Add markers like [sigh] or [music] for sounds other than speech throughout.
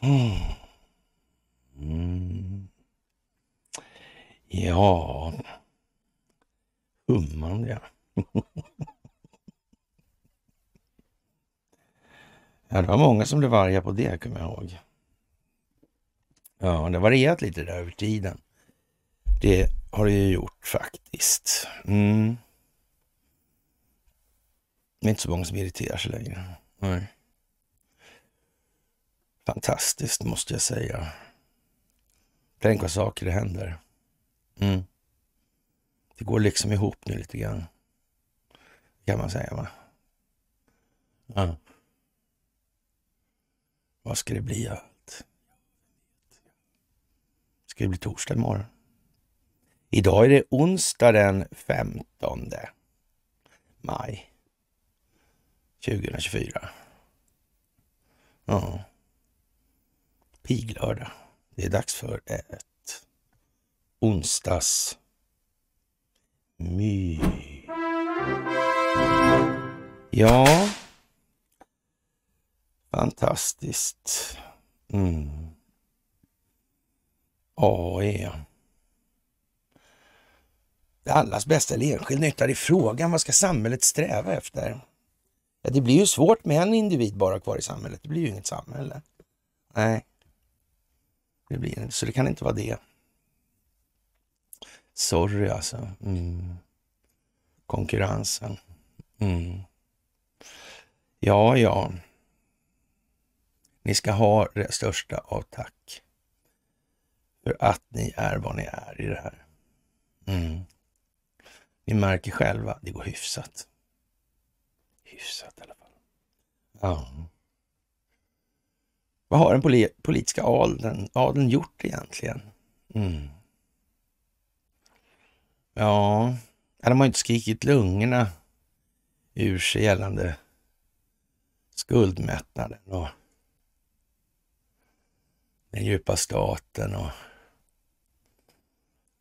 Mm. Mm. Ja... Hummande, ja. [laughs] ja. Det var många som blev arga på det, kommer jag ihåg. Ja, det har varierat lite där över tiden. Det har det ju gjort. Faktiskt. Mm. Det är inte så många som irriterar sig längre. Nej. Fantastiskt måste jag säga. Tänk vad saker det händer. Mm. Det går liksom ihop nu lite grann. Kan man säga va? Ja. Vad ska det bli allt? Ska det bli torsdag imorgon? Idag är det onsdag den 15 maj 2024. Ja. Piglördag. Det är dags för ett onsdags my. Ja. Fantastiskt. Mm. AE allas bästa eller enskild nytta? Det är frågan. Vad ska samhället sträva efter? Ja, det blir ju svårt med en individ bara kvar i samhället. Det blir ju inget samhälle. Nej, det blir inte. Så det kan inte vara det. Sorry alltså. Mm. Konkurrensen. Mm. Ja, ja. Ni ska ha det största av tack för att ni är vad ni är i det här. Mm. Vi märker själva, det går hyfsat. Hyfsat i alla fall. Ja. Vad har den politiska adeln, adeln gjort egentligen? Mm. Ja, de har inte skrikit lungorna ur sig gällande skuldmättnaden och den djupa staten och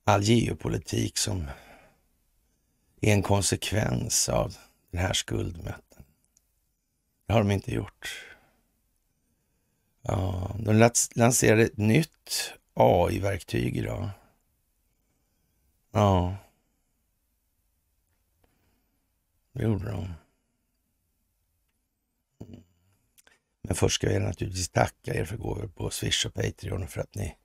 all geopolitik som är en konsekvens av den här skuldmätten. Det har de inte gjort. Ja, de lanserade ett nytt AI-verktyg idag. Ja, det gjorde de. Men först ska jag naturligtvis tacka er för gåvor på Swish och Patreon och för att ni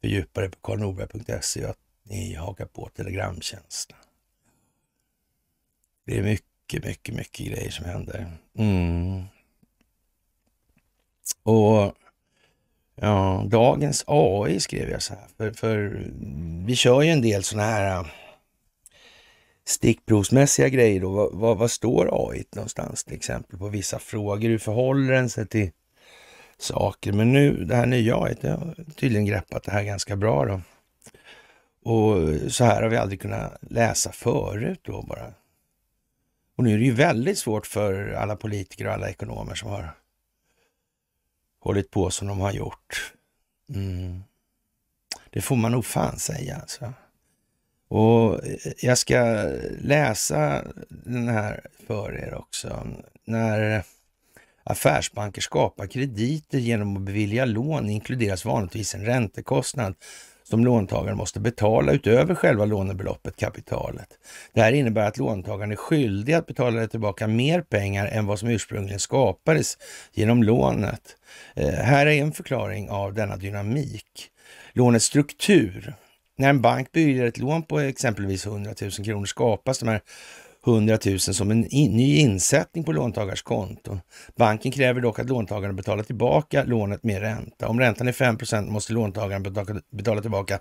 fördjupar er på karlnorberg.se och att ni hakar på Telegramtjänsten. Det är mycket, mycket, mycket grejer som händer. Mm. Och ja, dagens AI skrev jag så här, för, för vi kör ju en del sådana här äh, stickprovsmässiga grejer då. Vad, vad, vad står AI någonstans till exempel på vissa frågor? Hur förhåller den sig till saker? Men nu, det här nya AI, det har tydligen greppat det här ganska bra då. Och så här har vi aldrig kunnat läsa förut då bara. Och nu är det ju väldigt svårt för alla politiker och alla ekonomer som har hållit på som de har gjort. Mm. Det får man nog fan säga alltså. Och jag ska läsa den här för er också. När affärsbanker skapar krediter genom att bevilja lån inkluderas vanligtvis en räntekostnad som låntagaren måste betala utöver själva lånebeloppet, kapitalet. Det här innebär att låntagaren är skyldig att betala tillbaka mer pengar än vad som ursprungligen skapades genom lånet. Eh, här är en förklaring av denna dynamik. Lånets struktur när en bank bygger ett lån på exempelvis 100 000 kronor skapas de här 100 000 som en in, ny insättning på låntagars konto. Banken kräver dock att låntagaren betalar tillbaka lånet med ränta. Om räntan är 5 måste låntagaren betala, betala tillbaka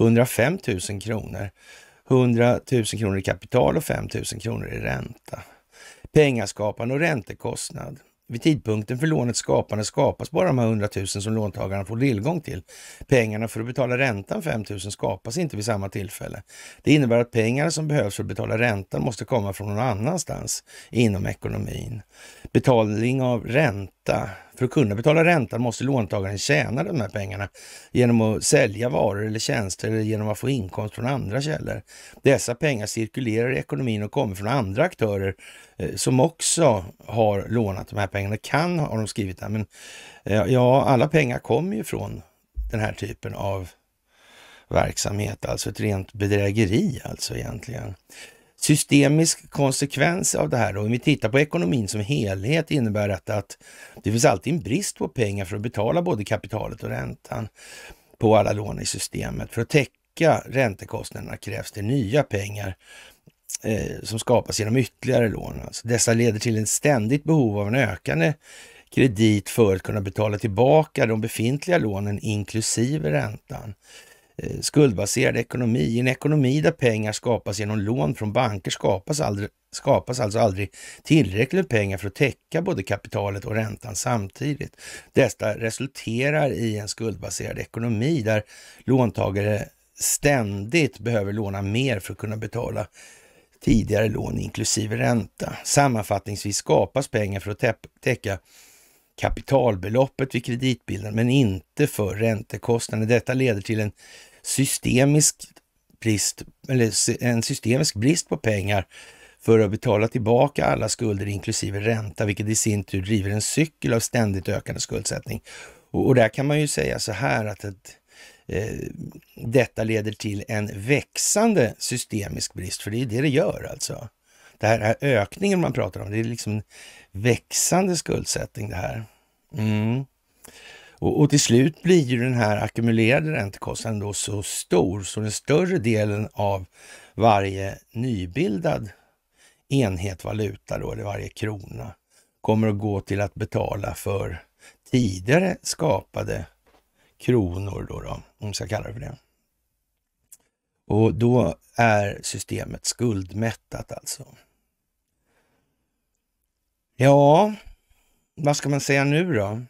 105 000 kronor. 100 000 kronor i kapital och 5 000 kronor i ränta. Pengaskapande och räntekostnad. Vid tidpunkten för lånets skapande skapas bara de här 100 000 som låntagaren får tillgång till. Pengarna för att betala räntan 5 000 skapas inte vid samma tillfälle. Det innebär att pengarna som behövs för att betala räntan måste komma från någon annanstans inom ekonomin. Betalning av ränta ränta. För att kunna betala räntan måste låntagaren tjäna de här pengarna genom att sälja varor eller tjänster eller genom att få inkomst från andra källor. Dessa pengar cirkulerar i ekonomin och kommer från andra aktörer eh, som också har lånat de här pengarna. Kan ha de skrivit det, men eh, ja, alla pengar kommer ju från den här typen av verksamhet, alltså ett rent bedrägeri alltså egentligen systemisk konsekvens av det här. om vi tittar på ekonomin som helhet innebär detta att det finns alltid en brist på pengar för att betala både kapitalet och räntan på alla lån i systemet. För att täcka räntekostnaderna krävs det nya pengar eh, som skapas genom ytterligare lån. Alltså dessa leder till ett ständigt behov av en ökande kredit för att kunna betala tillbaka de befintliga lånen inklusive räntan. Eh, skuldbaserad ekonomi. I en ekonomi där pengar skapas genom lån från banker skapas, aldrig, skapas alltså aldrig tillräckligt med pengar för att täcka både kapitalet och räntan samtidigt. Detta resulterar i en skuldbaserad ekonomi där låntagare ständigt behöver låna mer för att kunna betala tidigare lån inklusive ränta. Sammanfattningsvis skapas pengar för att täcka kapitalbeloppet vid kreditbilden, men inte för räntekostnader. Detta leder till en systemisk brist, eller en systemisk brist på pengar för att betala tillbaka alla skulder inklusive ränta, vilket i sin tur driver en cykel av ständigt ökande skuldsättning. Och, och där kan man ju säga så här att ett, eh, detta leder till en växande systemisk brist, för det är det det gör alltså det här, här ökningen man pratar om, det är liksom växande skuldsättning det här. Mm. Och, och, till slut blir ju den här ackumulerade räntekostnaden då så stor, så den större delen av varje nybildad enhet valuta, då, eller varje krona, kommer att gå till att betala för tidigare skapade kronor, då, då om vi ska kalla det för det. Och då är systemet skuldmättat alltså. Ja, vad ska man säga nu då?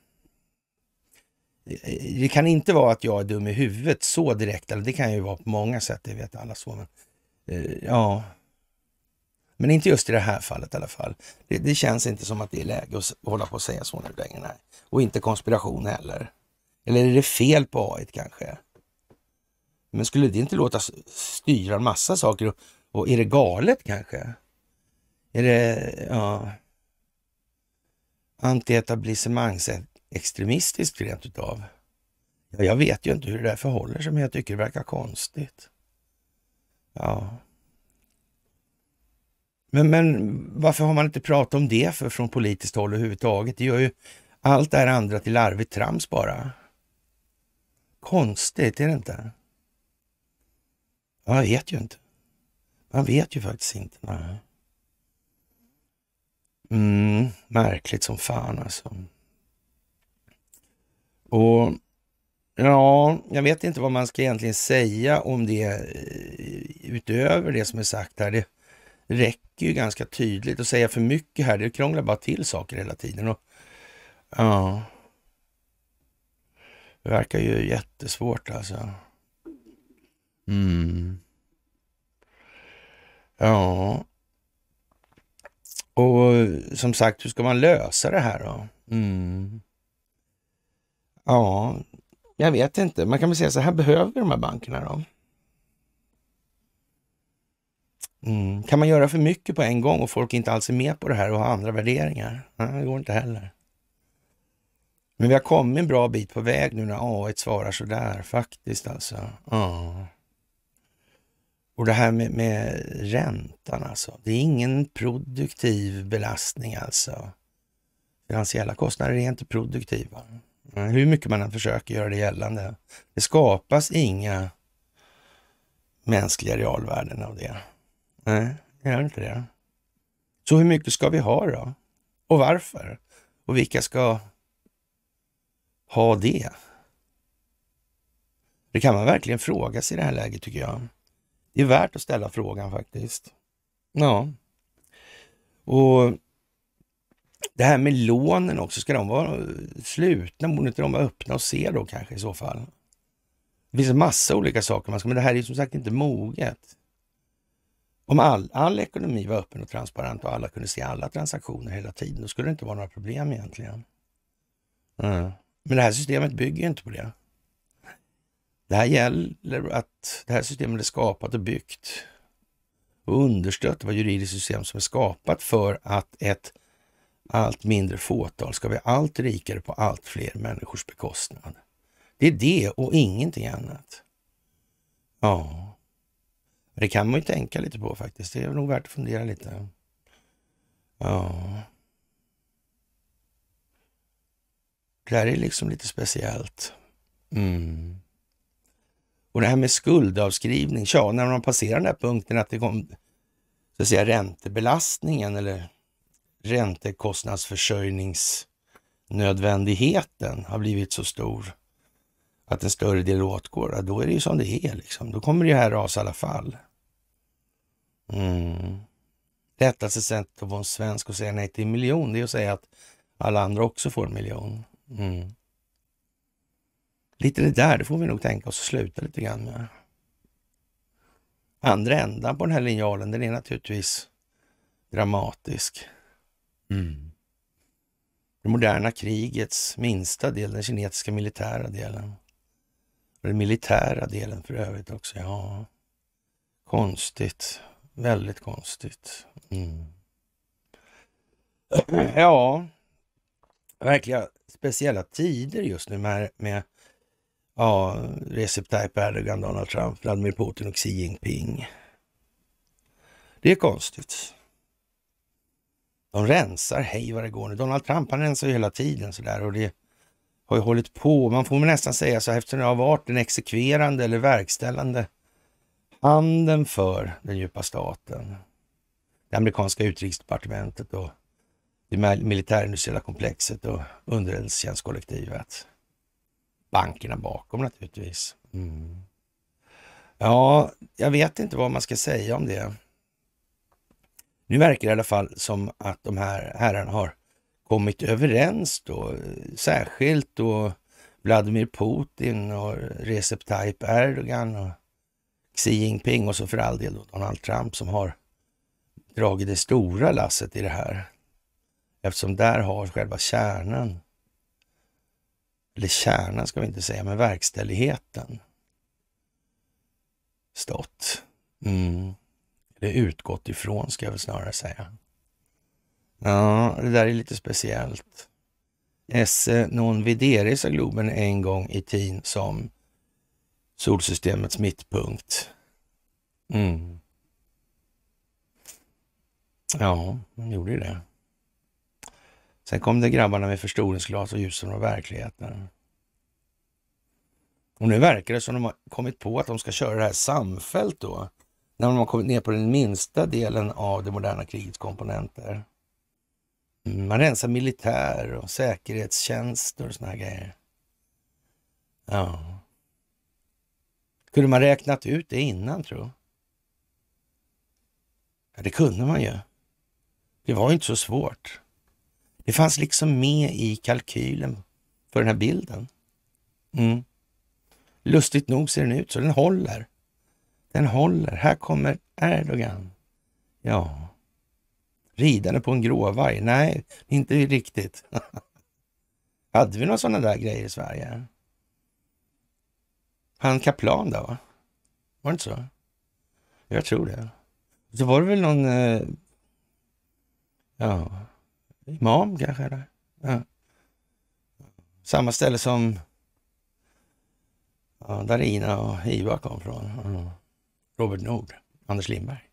Det kan inte vara att jag är dum i huvudet så direkt, eller det kan ju vara på många sätt, det vet alla så. Men, eh, ja, men inte just i det här fallet i alla fall. Det, det känns inte som att det är läge att hålla på och säga så nu längre. Nej. Och inte konspiration heller. Eller är det fel på AI kanske? Men skulle det inte låta styra en massa saker? Och, och är det galet kanske? Är det, ja antietablissemangsextremistiskt rent utav. jag vet ju inte hur det där förhåller sig, men jag tycker det verkar konstigt. Ja. Men, men varför har man inte pratat om det för från politiskt håll överhuvudtaget? Det gör ju allt det här andra till larvigt trams bara. Konstigt, är det inte? Ja, jag vet ju inte. Man vet ju faktiskt inte. Nej. Mm, märkligt som fan alltså. Och ja, jag vet inte vad man ska egentligen säga om det eh, utöver det som är sagt här. Det räcker ju ganska tydligt att säga för mycket här. Det krånglar bara till saker hela tiden. Och, ja, det verkar ju jättesvårt alltså. Mm. Ja, och som sagt, hur ska man lösa det här då? Mm. Ja, jag vet inte. Man kan väl säga så här, behöver vi de här bankerna då? Mm. Kan man göra för mycket på en gång och folk inte alls är med på det här och har andra värderingar? Nej, det går inte heller. Men vi har kommit en bra bit på väg nu när A1 svarar så där faktiskt alltså. Ja. Och det här med, med räntan alltså. Det är ingen produktiv belastning alltså. Finansiella kostnader är inte produktiva. Mm, hur mycket man än försöker göra det gällande. Det skapas inga mänskliga realvärden av det. Nej, det gör inte det. Så hur mycket ska vi ha då? Och varför? Och vilka ska ha det? Det kan man verkligen fråga sig i det här läget tycker jag. Det är värt att ställa frågan faktiskt. Ja. Och det här med lånen också, ska de vara slutna? Borde inte de vara öppna och se då kanske i så fall? Det finns en massa olika saker men det här är som sagt inte moget. Om all, all ekonomi var öppen och transparent och alla kunde se alla transaktioner hela tiden, då skulle det inte vara några problem egentligen. Mm. Men det här systemet bygger inte på det. Det här gäller att det här systemet är skapat och byggt och understött av ett juridiskt system som är skapat för att ett allt mindre fåtal ska bli allt rikare på allt fler människors bekostnad. Det är det och ingenting annat. Ja, det kan man ju tänka lite på faktiskt. Det är nog värt att fundera lite. Ja. Det här är liksom lite speciellt. Mm. Och det här med skuldavskrivning, ja, när man passerar den här punkten att det kom så att säga räntebelastningen eller räntekostnadsförsörjningsnödvändigheten har blivit så stor att en större del åtgår, då är det ju som det är liksom. Då kommer det här rasa i alla fall. Mm. Lättaste sättet att vara en svensk och säga nej till en miljon, det är att säga att alla andra också får en miljon. Mm. Lite det där, det får vi nog tänka oss att sluta lite grann med. Andra ändan på den här linjalen, den är naturligtvis dramatisk. Mm. Det moderna krigets minsta del, den kinesiska militära delen. den militära delen för övrigt också, ja. Konstigt, väldigt konstigt. Mm. Ja, verkliga speciella tider just nu med, med Ja, Recep Tayyip Erdogan, Donald Trump, Vladimir Putin och Xi Jinping. Det är konstigt. De rensar hej vad det går nu. Donald Trump han rensar ju hela tiden sådär och det har ju hållit på. Man får nästan säga så eftersom det har varit den exekverande eller verkställande handen för den djupa staten. Det amerikanska utrikesdepartementet och det militärindustriella komplexet och underrättelsetjänstkollektivet bankerna bakom naturligtvis. Mm. Ja, jag vet inte vad man ska säga om det. Nu verkar det i alla fall som att de här herrarna har kommit överens då, särskilt då Vladimir Putin och Recep Tayyip Erdogan och Xi Jinping och så för all del då Donald Trump som har dragit det stora lasset i det här. Eftersom där har själva kärnan eller kärnan ska vi inte säga, men verkställigheten stått. Mm. Eller utgått ifrån ska jag väl snarare säga. Ja, det där är lite speciellt. Esse eh, non videris av Globen en gång i tiden som solsystemets mittpunkt. Mm. Ja, han gjorde ju det. Sen kom det grabbarna med förstoringsglas och ljusen från verkligheten. Och nu verkar det som de har kommit på att de ska köra det här samfällt då. När de har kommit ner på den minsta delen av det moderna krigets komponenter. Mm, man rensar militär och säkerhetstjänster och såna här grejer. Ja. Kunde man räknat ut det innan tro? Ja, det kunde man ju. Det var ju inte så svårt. Det fanns liksom med i kalkylen för den här bilden. Mm. Lustigt nog ser den ut så. Den håller. Den håller. Här kommer Erdogan. Ja. Ridande på en gråvarg? Nej, inte riktigt. [laughs] Hade vi några sådana där grejer i Sverige? Han Kaplan då? Var det inte så? Jag tror det. Så var det väl någon... Eh, ja, Imam kanske? Ja. Samma ställe som ja, Darina och Iva kom från. Robert Nord, Anders Lindberg.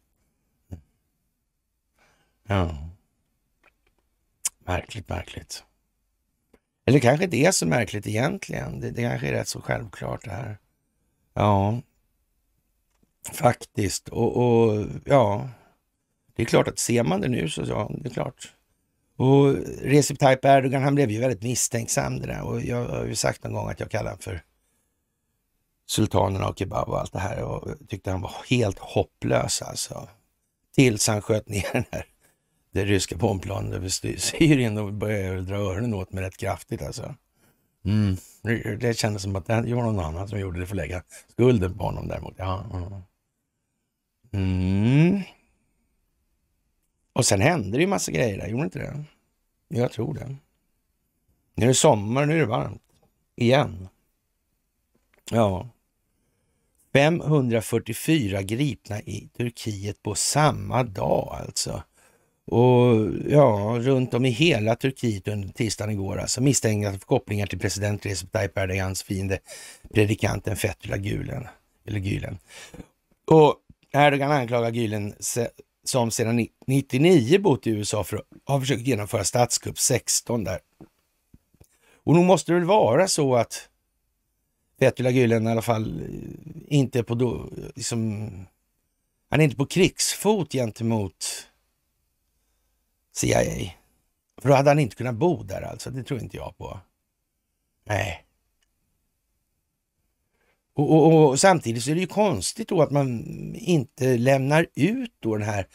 Ja. Märkligt, märkligt. Eller kanske det är så märkligt egentligen. Det, det kanske är rätt så självklart det här. Ja, faktiskt. Och, och ja, det är klart att ser man det nu så ja, det är klart. Och Recep Tayyip Erdogan, han blev ju väldigt misstänksam det där. Och jag har ju sagt någon gång att jag kallar honom för sultanen av kebab och allt det här. Och tyckte han var helt hopplös alltså. Tills han sköt ner den här, det ryska bombplanet över Syrien och började dra öronen åt mig rätt kraftigt alltså. Mm. Det kändes som att det var någon annan som gjorde det för att lägga skulden på honom däremot. Ja. Mm. Och sen hände det ju massa grejer där, gjorde inte det? Jag tror det. Nu är det sommar, nu är det varmt. Igen. Ja. 544 gripna i Turkiet på samma dag alltså. Och ja, runt om i hela Turkiet under tisdagen igår alltså misstänkta för kopplingar till president Recep Tayyip Erdogans fiende predikanten Fethullah Gülen. Eller Gülen. Och Erdogan anklagar Gülen som sedan 1999 bott i USA för att ha försökt genomföra statskupp 16 där. Och nog måste det väl vara så att Fethullah Gülen i alla fall eh, inte är på då, liksom, han är inte på krigsfot gentemot CIA. För då hade han inte kunnat bo där alltså, det tror inte jag på. Nej. Och, och, och, samtidigt så är det ju konstigt då att man inte lämnar ut då den här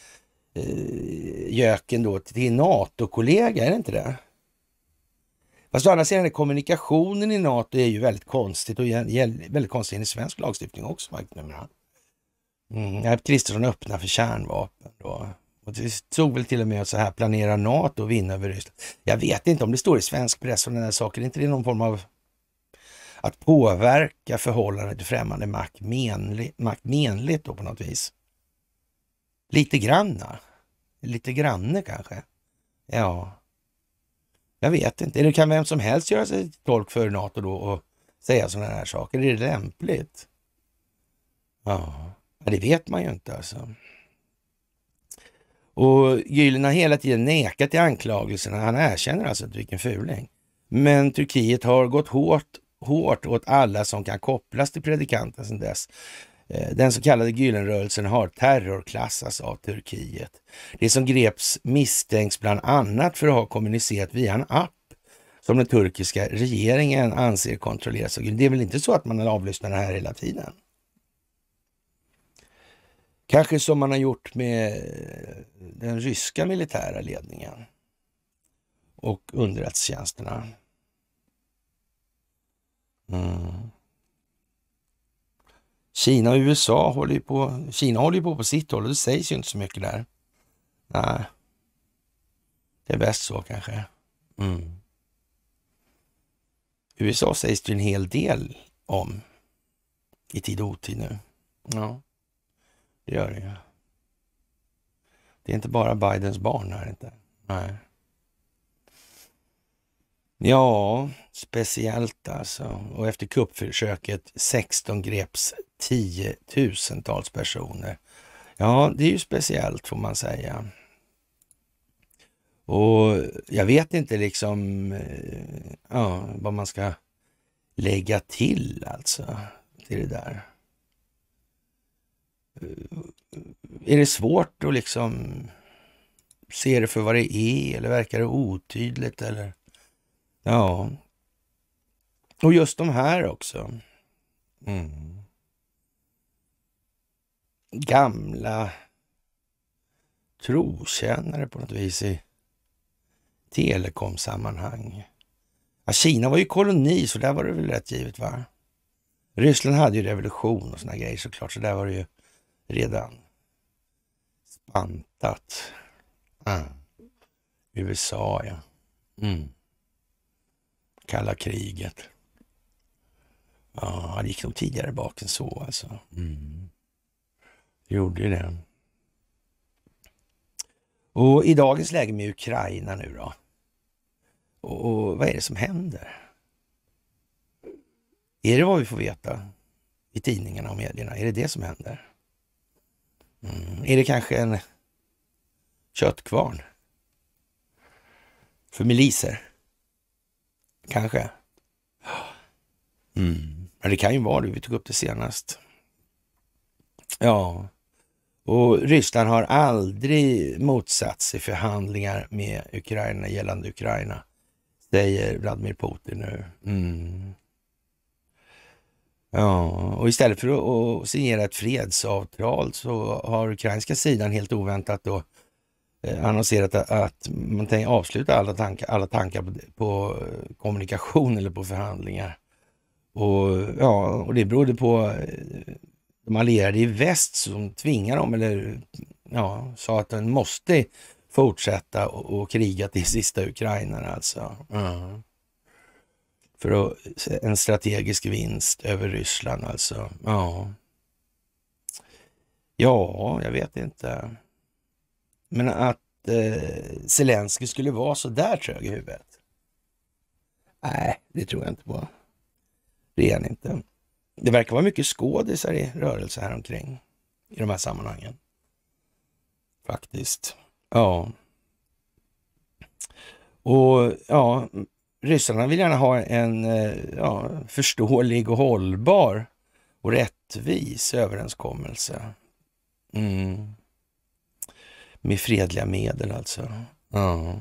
eh, göken då till NATO-kollega, är det inte det? Fast å andra sidan, kommunikationen i NATO är ju väldigt konstigt och väldigt konstigt i svensk lagstiftning också. Mm. Kristersson öppnar för kärnvapen då. Och det stod väl till och med att så här, planerar NATO att vinna över Ryssland? Jag vet inte om det står i svensk press om den här saken, är inte det någon form av att påverka förhållandet till främmande makt, menlig, makt menligt då på något vis. Lite granna, lite granne kanske. Ja, jag vet inte. Eller kan vem som helst göra sig till tolk för NATO då och säga sådana här saker? Är det lämpligt? Ja, det vet man ju inte alltså. Och Gülen har hela tiden nekat till anklagelserna. Han erkänner alltså inte vilken fuling. Men Turkiet har gått hårt hårt åt alla som kan kopplas till predikanten sedan dess. Eh, den så kallade Gülenrörelsen har terrorklassats av Turkiet. Det som greps misstänks bland annat för att ha kommunicerat via en app som den turkiska regeringen anser kontrolleras av Det är väl inte så att man avlyssnar det här hela tiden? Kanske som man har gjort med eh, den ryska militära ledningen och underrättelsetjänsterna. Kina och USA håller ju på, Kina håller ju på på sitt håll och det sägs ju inte så mycket där. Nej, det är bäst så kanske. Mm. USA sägs det en hel del om i tid och otid nu. Ja, det gör det ju. Det är inte bara Bidens barn här inte. Nej. Ja, speciellt alltså. Och efter kuppförsöket 16 greps tiotusentals personer. Ja, det är ju speciellt får man säga. Och jag vet inte liksom eh, ja, vad man ska lägga till alltså till det där. Eh, är det svårt att liksom se det för vad det är eller verkar det otydligt eller Ja. Och just de här också. Mm. Gamla trotjänare på något vis i telekomsammanhang. Ja, Kina var ju koloni, så där var det väl rätt givet va? Ryssland hade ju revolution och såna grejer såklart, så där var det ju redan spantat. Ah. USA ja. Mm kalla kriget. Ja, det gick nog tidigare bak än så alltså. Mm. Gjorde ju det. Och i dagens läge med Ukraina nu då? Och, och, vad är det som händer? Är det vad vi får veta i tidningarna och medierna? Är det det som händer? Mm. Är det kanske en köttkvarn för miliser? Kanske. Mm. Men det kan ju vara det, vi tog upp det senast. Ja, och Ryssland har aldrig motsatt sig förhandlingar med Ukraina gällande Ukraina, säger Vladimir Putin nu. Mm. Ja, och istället för att signera ett fredsavtal så har ukrainska sidan helt oväntat då Eh, annonserat att man tänker avsluta alla, tank, alla tankar på, på, eh, kommunikation eller på förhandlingar. Och, ja, och det berodde på eh, de allierade i väst som tvingade dem eller ja, sa att de måste fortsätta och, och kriga till [laughs] sista ukrainarna alltså. Mm. För att, en strategisk vinst över Ryssland alltså. Ja, ja jag vet inte. Men att eh, Zelensky skulle vara så där trög i huvudet? Nej, det tror jag inte på. Det är han inte. Det verkar vara mycket skådisar i rörelse här omkring i de här sammanhangen. Faktiskt. Ja. Och ja, ryssarna vill gärna ha en eh, ja, förståelig och hållbar och rättvis överenskommelse. Mm. Med fredliga medel alltså. Mm. Ja.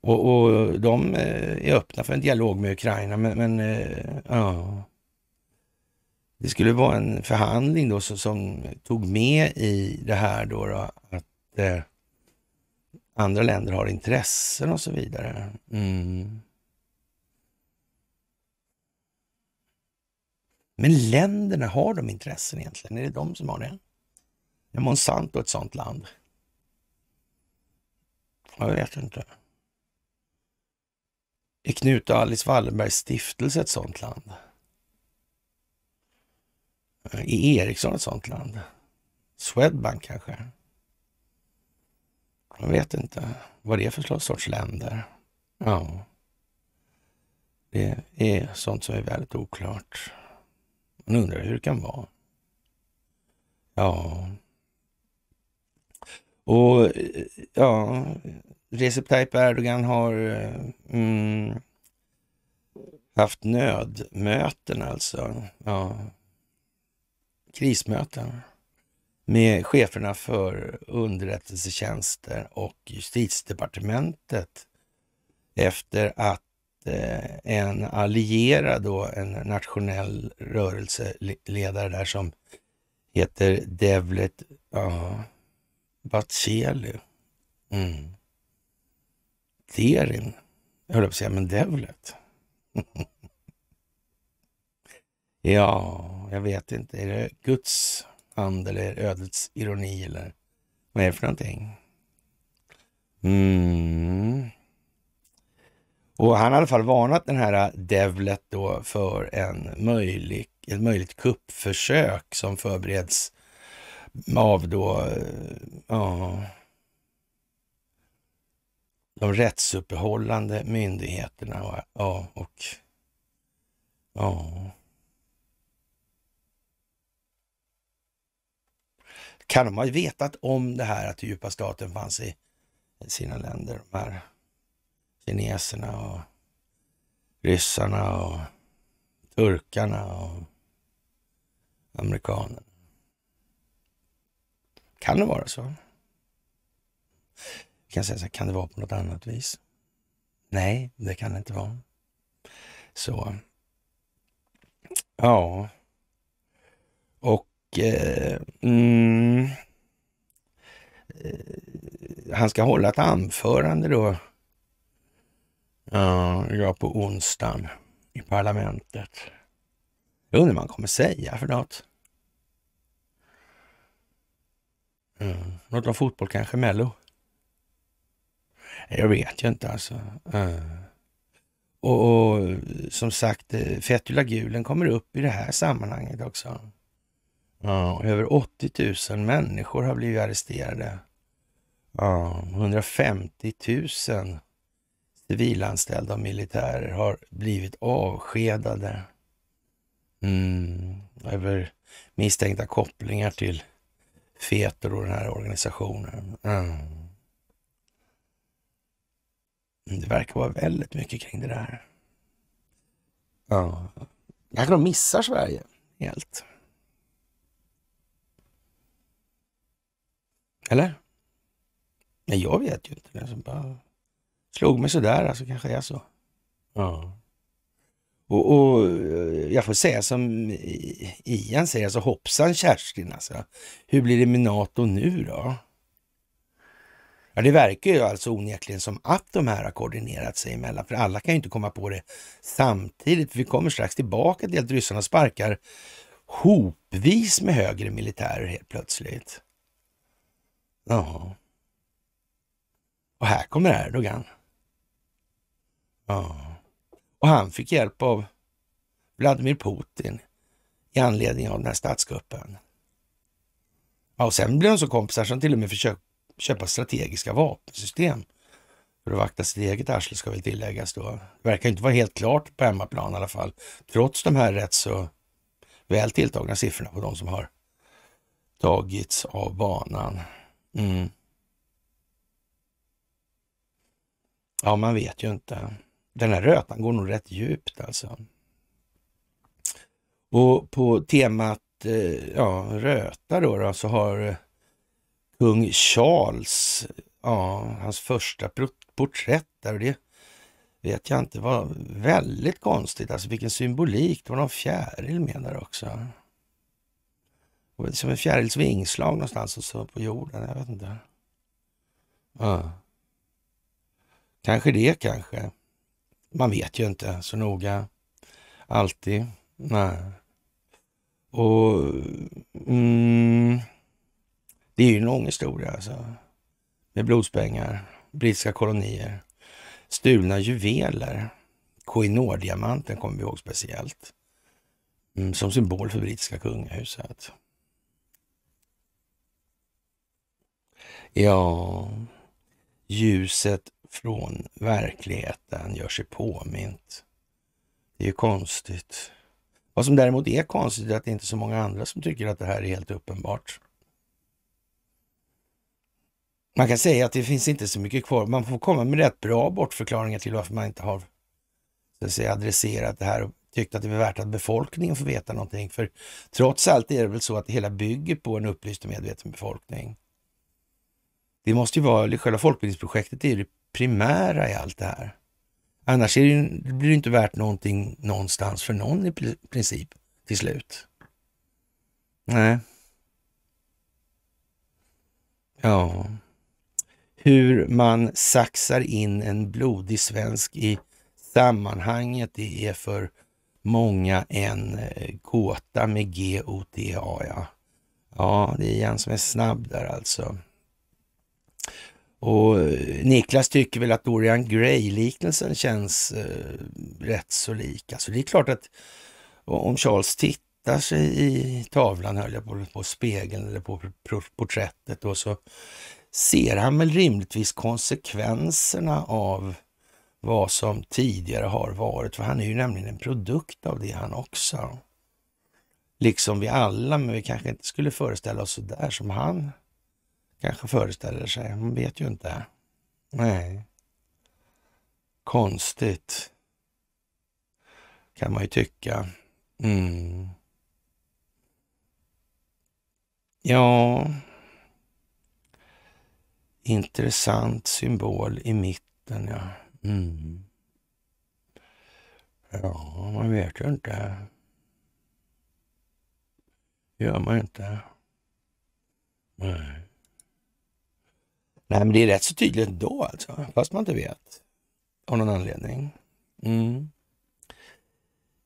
Och, och de eh, är öppna för en dialog med Ukraina, men, men eh, ja. Det skulle vara en förhandling då som, som tog med i det här då, då att eh, andra länder har intressen och så vidare. Mm. Men länderna, har de intressen egentligen? Är det de som har det? Är Monsanto ett sånt land? Jag vet inte. Är Knut och Alice Wallenbergs stiftelse ett sånt land? Är Ericsson ett sånt land? Swedbank kanske? Jag vet inte vad det är för sorts länder. Ja, det är sånt som är väldigt oklart. Man undrar hur det kan vara. Ja, och eh, ja, Recep Tayyip Erdogan har eh, mm, haft nödmöten alltså. Ja. Krismöten med cheferna för underrättelsetjänster och justitiedepartementet efter att eh, en allierad, då, en nationell rörelseledare där som heter Devlet, ja, Batseli. Mm. Derin, jag höll på att säga, men Devlet. [laughs] ja, jag vet inte. Är det Guds hand eller ödets ironi eller vad är det för någonting? Mm. Och han har i alla fall varnat den här Devlet då för en möjlig, ett möjligt kuppförsök som förbereds av då, eh, ja, de rättsuppehållande myndigheterna. Ja, och ja. Kan de ha vetat om det här att det djupa staten fanns i sina länder? De här kineserna och ryssarna och turkarna och amerikanerna. Kan det vara så? Vi kan säga så här, kan det vara på något annat vis? Nej, det kan det inte vara. Så, ja. Och eh, mm, eh, han ska hålla ett anförande då. Ja, ja på onsdagen i parlamentet. Jag undrar vad han kommer säga för något. Mm. Något om fotboll kanske? Mello? Jag vet ju inte alltså. Mm. Och, och, som sagt, Fetula kommer upp i det här sammanhanget också. Ja, över 80 000 människor har blivit arresterade. Ja, 150 000 civilanställda och militärer har blivit avskedade. Mm, över misstänkta kopplingar till Fetor och den här organisationen. Mm. Det verkar vara väldigt mycket kring det där. Ja. Kanske de missar Sverige helt. Eller? Nej, jag vet ju inte. Det bara slog mig sådär, alltså kanske är så. Ja. Och, och, eh, jag får säga som Ian säger, alltså hoppsan Kerstin alltså. Hur blir det med NATO nu då? Ja, det verkar ju alltså onekligen som att de här har koordinerat sig emellan, för alla kan ju inte komma på det samtidigt. vi kommer strax tillbaka till att ryssarna sparkar hopvis med högre militärer helt plötsligt. Jaha. Och här kommer Erdogan. Ja. Och han fick hjälp av Vladimir Putin i anledning av den här statskuppen. Ja, och sen blev de så kompisar som till och med försökte köpa strategiska vapensystem för att vakta sitt eget arsle ska väl tilläggas då. Det verkar inte vara helt klart på hemmaplan i alla fall, trots de här rätt så väl tilltagna siffrorna på de som har tagits av banan. Mm. Ja, man vet ju inte den här rötan går nog rätt djupt alltså. Och på temat eh, ja, röta då, då så har eh, kung Charles, ja, hans första porträtt där och det vet jag inte, var väldigt konstigt. Alltså vilken symbolik, det var någon fjäril med där också. Som en fjärils vingslag någonstans och så på jorden, jag vet inte. Ja. Kanske det kanske man vet ju inte så noga alltid. Nej. Och mm, det är ju en lång historia alltså. Med blodspengar, brittiska kolonier, stulna juveler. koinor kommer vi ihåg speciellt. Mm, som symbol för brittiska kungahuset. Ja, ljuset från verkligheten gör sig påmint. Det är ju konstigt. Vad som däremot är konstigt är att det inte är så många andra som tycker att det här är helt uppenbart. Man kan säga att det finns inte så mycket kvar. Man får komma med rätt bra bortförklaringar till varför man inte har så att säga, adresserat det här och tyckt att det är värt att befolkningen får veta någonting. För trots allt är det väl så att det hela bygger på en upplyst och medveten befolkning. Det måste ju vara, själva folkbildningsprojektet är ju primära i allt det här. Annars är det, blir det inte värt någonting någonstans för någon i princip till slut. Nej. Ja. Hur man saxar in en blodig svensk i sammanhanget, det är för många en eh, gåta med G-O-T-A. Ja. ja, det är en som är snabb där alltså. Och eh, Niklas tycker väl att Dorian Gray-liknelsen känns eh, rätt så lik. Alltså det är klart att om Charles tittar sig i tavlan, höll jag på, på spegeln eller på porträttet, och så ser han väl rimligtvis konsekvenserna av vad som tidigare har varit. För han är ju nämligen en produkt av det han också. Liksom vi alla, men vi kanske inte skulle föreställa oss så där som han kanske föreställer sig. Man vet ju inte. Nej. Konstigt. Kan man ju tycka. Mm. Ja. Intressant symbol i mitten, ja. Mm. Ja, man vet ju inte. Det gör man inte. Nej. Nej, men det är rätt så tydligt ändå alltså, fast man inte vet av någon anledning. Mm.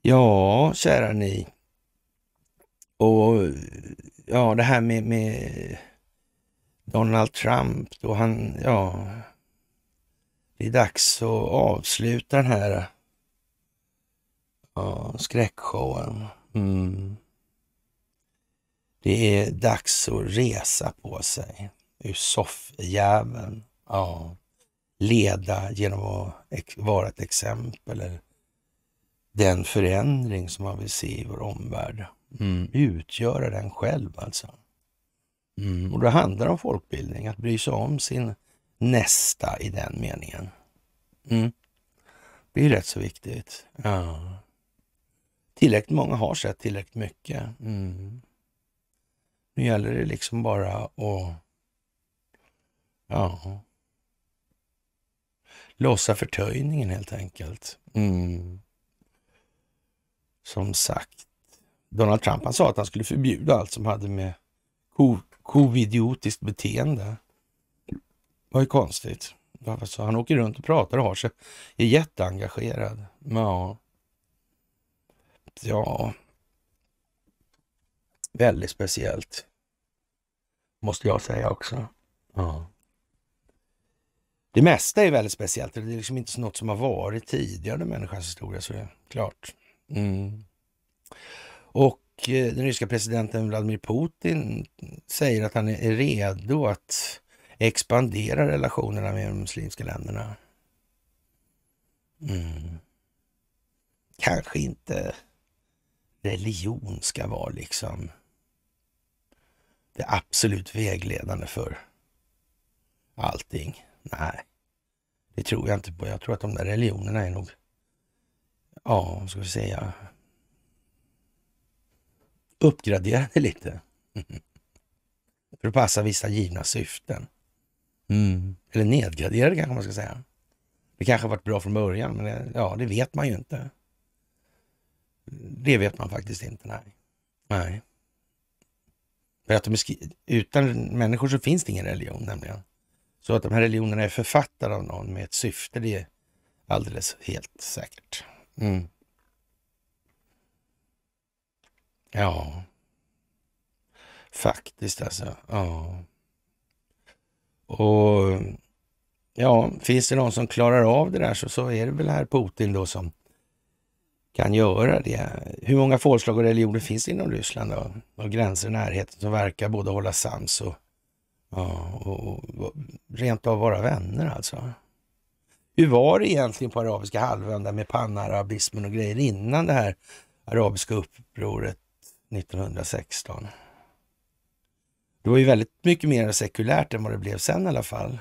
Ja, kära ni. Och ja, det här med, med Donald Trump då, han, ja, det är dags att avsluta den här ja, skräckshowen. Mm. Det är dags att resa på sig ur soffjäveln. Ja. Leda genom att vara ett exempel. Eller den förändring som man vill se i vår omvärld. Mm. Utgöra den själv alltså. Mm. Och då handlar det om folkbildning, att bry sig om sin nästa i den meningen. Mm. Det är rätt så viktigt. Ja. Tillräckligt många har sett tillräckligt mycket. Mm. Nu gäller det liksom bara att Ja. Lossa förtöjningen helt enkelt. Mm. Som sagt, Donald Trump han sa att han skulle förbjuda allt som hade med covidiotiskt beteende. Var ju konstigt. Alltså, han åker runt och pratar och har sig, är jätteengagerad. Ja. ja. Väldigt speciellt. Måste jag säga också. Ja. Det mesta är väldigt speciellt. Det är liksom inte något som har varit tidigare i människans historia, så är klart. Mm. Och eh, den ryska presidenten Vladimir Putin säger att han är redo att expandera relationerna med de muslimska länderna. Mm. Kanske inte religion ska vara liksom det absolut vägledande för allting. Nej, det tror jag inte på. Jag tror att de där religionerna är nog, ja, vad ska vi säga, uppgraderade lite. [laughs] För att passa vissa givna syften. Mm. Eller nedgraderade kanske man ska säga. Det kanske varit bra från början, men det, ja, det vet man ju inte. Det vet man faktiskt inte, nej. Nej. För att de utan människor så finns det ingen religion nämligen. Så att de här religionerna är författade av någon med ett syfte, det är alldeles helt säkert. Mm. Ja, faktiskt alltså. Ja. Och ja, finns det någon som klarar av det där så, så är det väl här Putin då som kan göra det. Hur många folkslag och religioner finns det inom Ryssland då? Och gränser i närheten som verkar både hålla sams och Ja, och, och rent av vara vänner alltså. Hur var det egentligen på arabiska halvön där med panarabismen och grejer innan det här arabiska upproret 1916? Det var ju väldigt mycket mer sekulärt än vad det blev sen i alla fall.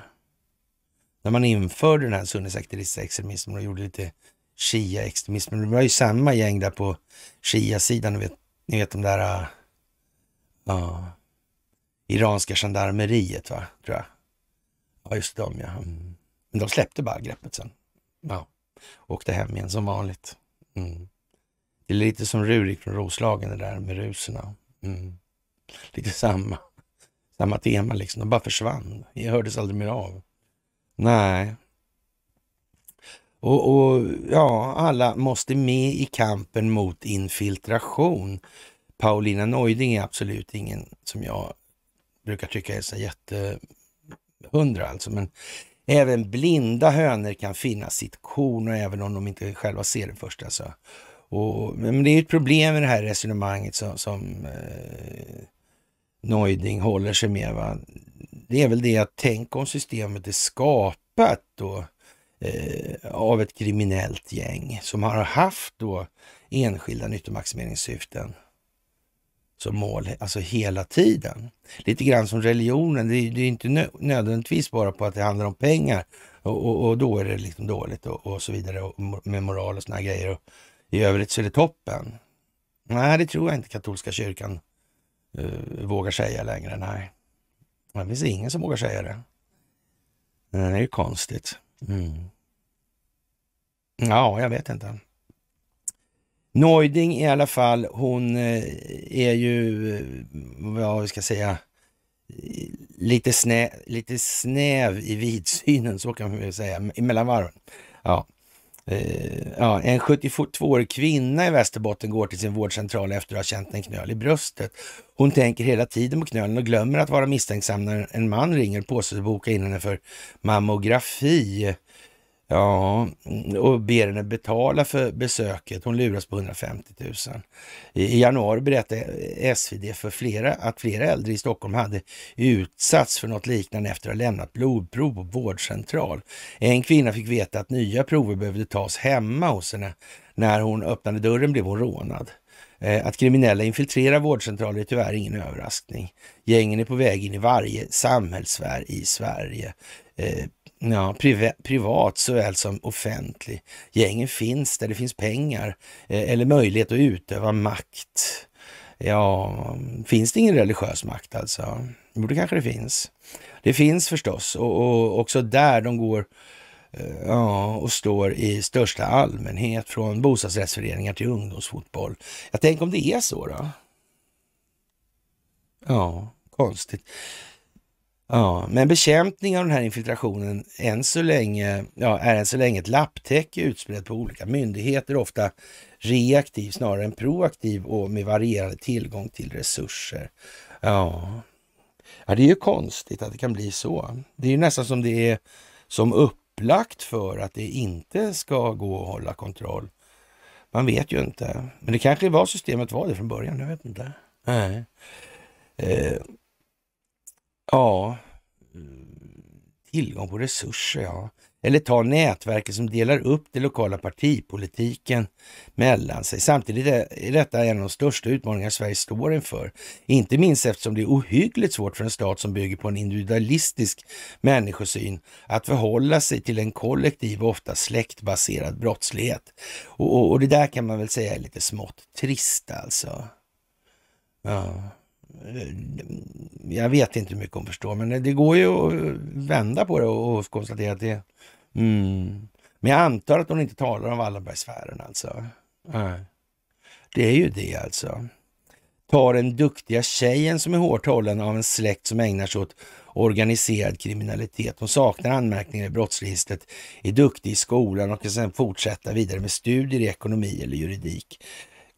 När man införde den här sunnisekteristiska extremismen och gjorde lite shia-extremismen. Det var ju samma gäng där på shia-sidan, ni vet, ni vet de där... Ah, ja, iranska gendarmeriet, va? tror jag. Ja, just de ja. Mm. Men de släppte bara greppet sen. Ja, åkte hem igen som vanligt. Mm. Det är lite som Rurik från Roslagen, det där med ruserna. Mm. Lite samma, samma tema liksom. De bara försvann. Jag hördes aldrig mer av. Nej. Och, och ja, alla måste med i kampen mot infiltration. Paulina Neuding är absolut ingen som jag brukar tycka är så jättehundra alltså. Men även blinda hönor kan finna sitt korn och även om de inte själva ser det först alltså. Och, men det är ett problem med det här resonemanget som, som eh, Neuding håller sig med. Va? Det är väl det att tänk om systemet är skapat då eh, av ett kriminellt gäng som har haft då enskilda nyttomaximeringssyften som mål alltså hela tiden. Lite grann som religionen. Det är, det är inte nödvändigtvis bara på att det handlar om pengar och, och, och då är det liksom dåligt och, och så vidare och, med moral och såna grejer. Och I övrigt så är det toppen. Nej, det tror jag inte katolska kyrkan uh, vågar säga längre. Nej, det finns ingen som vågar säga det. Det är ju konstigt. Mm. Ja, jag vet inte. Neuding i alla fall, hon eh, är ju, eh, vad ska jag säga, lite, snä, lite snäv i vidsynen, så kan man väl säga, mellan varven. Ja. Eh, ja, en 72-årig kvinna i Västerbotten går till sin vårdcentral efter att ha känt en knöl i bröstet. Hon tänker hela tiden på knölen och glömmer att vara misstänksam när en man ringer och påstår sig boka in henne för mammografi. Ja, och ber henne betala för besöket. Hon luras på 150 000. I januari berättade SvD för flera att flera äldre i Stockholm hade utsatts för något liknande efter att ha lämnat blodprov på vårdcentral. En kvinna fick veta att nya prover behövde tas hemma hos henne. När hon öppnade dörren blev hon rånad. Eh, att kriminella infiltrerar vårdcentraler är tyvärr ingen överraskning. Gängen är på väg in i varje samhällssfär i Sverige. Eh, Ja, privat såväl som offentlig. Gängen finns där det finns pengar eh, eller möjlighet att utöva makt. Ja, finns det ingen religiös makt alltså? Jo, det kanske det finns. Det finns förstås och, och också där de går eh, ja, och står i största allmänhet från bostadsrättsföreningar till ungdomsfotboll. Jag tänker om det är så då? Ja, konstigt. Ja, men bekämpning av den här infiltrationen än så länge, ja, är än så länge ett lapptäcke utspritt på olika myndigheter, ofta reaktiv snarare än proaktiv och med varierande tillgång till resurser. Ja. ja, det är ju konstigt att det kan bli så. Det är ju nästan som det är som upplagt för att det inte ska gå att hålla kontroll. Man vet ju inte, men det kanske var systemet var det från början, jag vet inte. Nej. Eh Ja, mm, tillgång på resurser, ja. Eller ta nätverket som delar upp den lokala partipolitiken mellan sig. Samtidigt är detta en av de största utmaningar Sverige står inför. Inte minst eftersom det är ohyggligt svårt för en stat som bygger på en individualistisk människosyn att förhålla sig till en kollektiv och ofta släktbaserad brottslighet. Och, och, och det där kan man väl säga är lite smått trist alltså. Ja. Eh, jag vet inte hur mycket hon förstår, men det går ju att vända på det och konstatera att det... Mm. Men jag antar att hon inte talar om Wallenbergsfären alltså. Det är ju det alltså. Tar den duktiga tjejen som är hårt hållen av en släkt som ägnar sig åt organiserad kriminalitet. Hon saknar anmärkningar i brottsregistret, är duktig i skolan och kan sedan fortsätta vidare med studier i ekonomi eller juridik.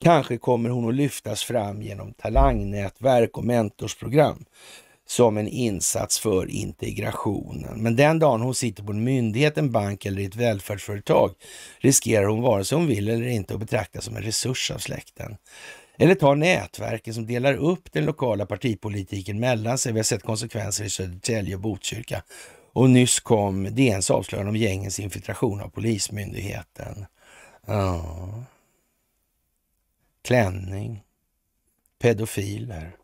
Kanske kommer hon att lyftas fram genom talangnätverk och mentorsprogram som en insats för integrationen. Men den dagen hon sitter på en myndighet, en bank eller ett välfärdsföretag riskerar hon vare sig hon vill eller inte att betraktas som en resurs av släkten. Eller ta nätverken som delar upp den lokala partipolitiken mellan sig. Vi har sett konsekvenser i Södertälje och Botkyrka. Och nyss kom DNs avslöjande om gängens infiltration av Polismyndigheten. Ja klänning, pedofiler,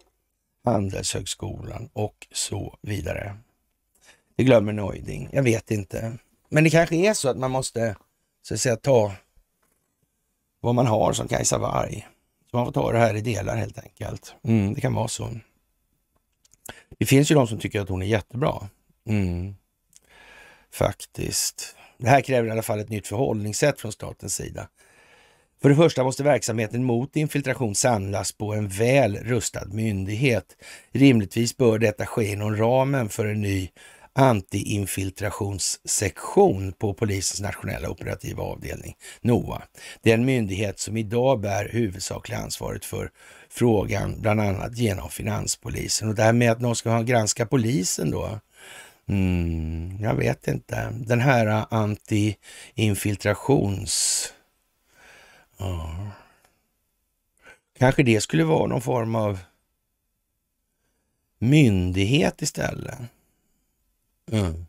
Handelshögskolan och så vidare. Det glömmer Neuding, jag vet inte. Men det kanske är så att man måste så att säga, ta vad man har som Cajsa Warg. Så man får ta det här i delar helt enkelt. Mm, det kan vara så. Det finns ju de som tycker att hon är jättebra. Mm. Faktiskt. Det här kräver i alla fall ett nytt förhållningssätt från statens sida. För det första måste verksamheten mot infiltration samlas på en väl rustad myndighet. Rimligtvis bör detta ske inom ramen för en ny antiinfiltrationssektion på polisens nationella operativa avdelning, NOA. Den myndighet som idag bär huvudsakliga ansvaret för frågan, bland annat genom finanspolisen. Och det här med att någon ska granska polisen då, mm, jag vet inte. Den här antiinfiltrations Ja. Kanske det skulle vara någon form av myndighet istället. Mm.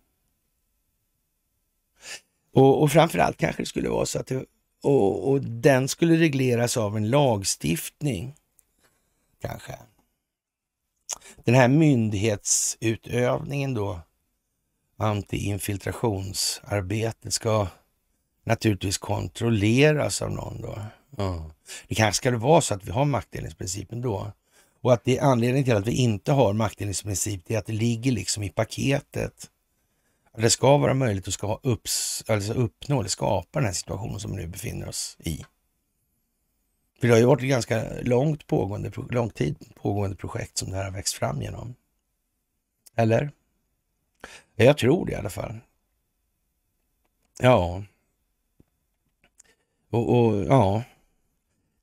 Och, och framförallt kanske det skulle vara så att det, och, och, den skulle regleras av en lagstiftning. Kanske. Den här myndighetsutövningen då, antiinfiltrationsarbetet ska naturligtvis kontrolleras av någon då. Ja. Det kanske skulle vara så att vi har maktdelningsprincipen då. Och att det är anledningen till att vi inte har maktdelningsprincip, det är att det ligger liksom i paketet. Det ska vara möjligt att ska upps, alltså uppnå eller skapa den här situationen som vi nu befinner oss i. För det har ju varit ett ganska långt pågående, lång tid pågående projekt som det här har växt fram genom. Eller? Jag tror det i alla fall. Ja, och, och ja,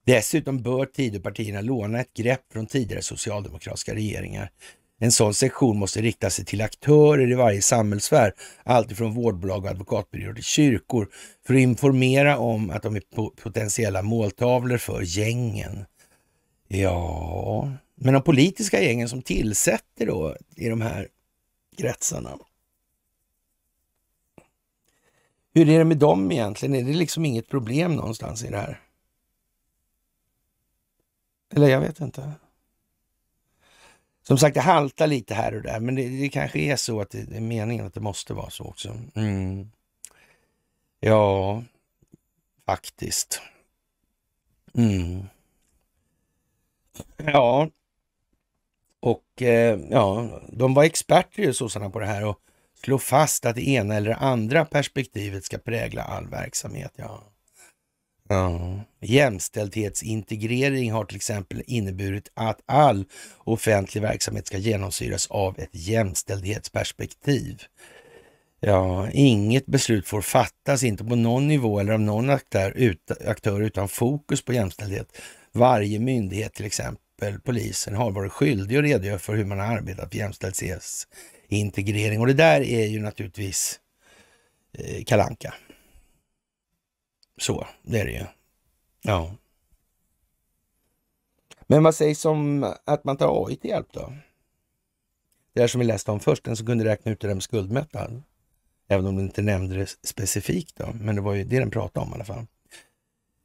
Dessutom bör Tidöpartierna låna ett grepp från tidigare socialdemokratiska regeringar. En sån sektion måste rikta sig till aktörer i varje samhällssfär, alltifrån vårdbolag och advokatbyråer till kyrkor, för att informera om att de är potentiella måltavlor för gängen. Ja, men de politiska gängen som tillsätter då i de här kretsarna, hur är det med dem egentligen? Är det liksom inget problem någonstans i det här? Eller jag vet inte. Som sagt, det haltar lite här och där, men det, det kanske är så att det, det är meningen att det måste vara så också. Mm. Ja, faktiskt. Mm. Ja, och eh, ja, de var experter ju sossarna på det här och slå fast att det ena eller andra perspektivet ska prägla all verksamhet. Ja. Ja. Jämställdhetsintegrering har till exempel inneburit att all offentlig verksamhet ska genomsyras av ett jämställdhetsperspektiv. Ja, inget beslut får fattas, inte på någon nivå eller av någon aktör, ut, aktör utan fokus på jämställdhet. Varje myndighet, till exempel polisen, har varit skyldig att redogöra för hur man har arbetat för jämställdhet integrering. Och det där är ju naturligtvis eh, kalanka. Så, det är det ju. Ja. Men vad sägs om att man tar AI till hjälp då? Det där som vi läste om först, den som kunde räkna ut det där med skuldmättnad. Även om den inte nämnde det specifikt då, men det var ju det den pratade om i alla fall.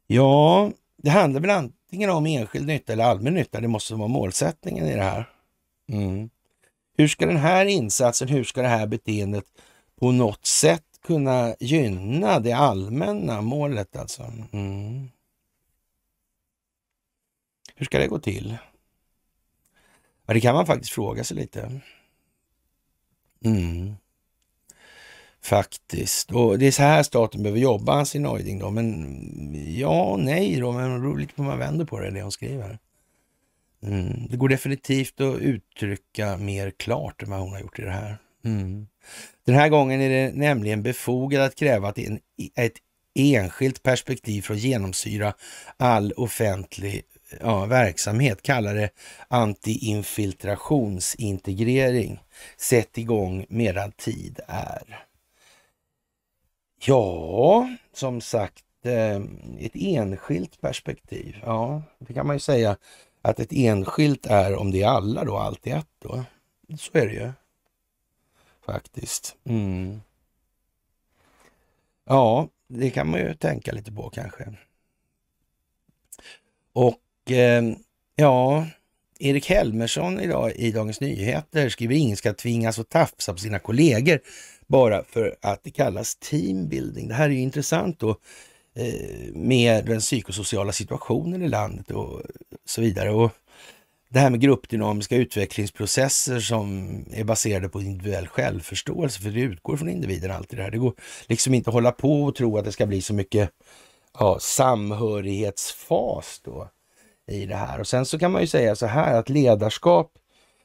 Ja, det handlar väl antingen om enskild nytta eller allmän nytta. Det måste vara målsättningen i det här. Mm. Hur ska den här insatsen, hur ska det här beteendet på något sätt kunna gynna det allmänna målet alltså? Mm. Hur ska det gå till? Ja, det kan man faktiskt fråga sig lite. Mm. Faktiskt. Och det är så här staten behöver jobba, anser Neuding då. Men ja, och nej då, men det beror lite på hur man vänder på det, det hon skriver. Mm. Det går definitivt att uttrycka mer klart än vad hon har gjort i det här. Mm. Den här gången är det nämligen befogat att kräva att en, ett enskilt perspektiv för att genomsyra all offentlig ja, verksamhet. Kalla det antiinfiltrationsintegrering. Sätt igång medan tid är. Ja, som sagt, eh, ett enskilt perspektiv. Ja, det kan man ju säga att ett enskilt är, om det är alla då, allt i ett då. Så är det ju faktiskt. Mm. Ja, det kan man ju tänka lite på kanske. Och eh, ja, Erik Helmersson idag i Dagens Nyheter skriver ingen ska tvingas att tafsa på sina kollegor bara för att det kallas teambuilding. Det här är ju intressant då Eh, med den psykosociala situationen i landet och så vidare. Och det här med gruppdynamiska utvecklingsprocesser som är baserade på individuell självförståelse, för det utgår från individen alltid det här. Det går liksom inte att hålla på och tro att det ska bli så mycket ja, samhörighetsfas då i det här. Och sen så kan man ju säga så här att ledarskap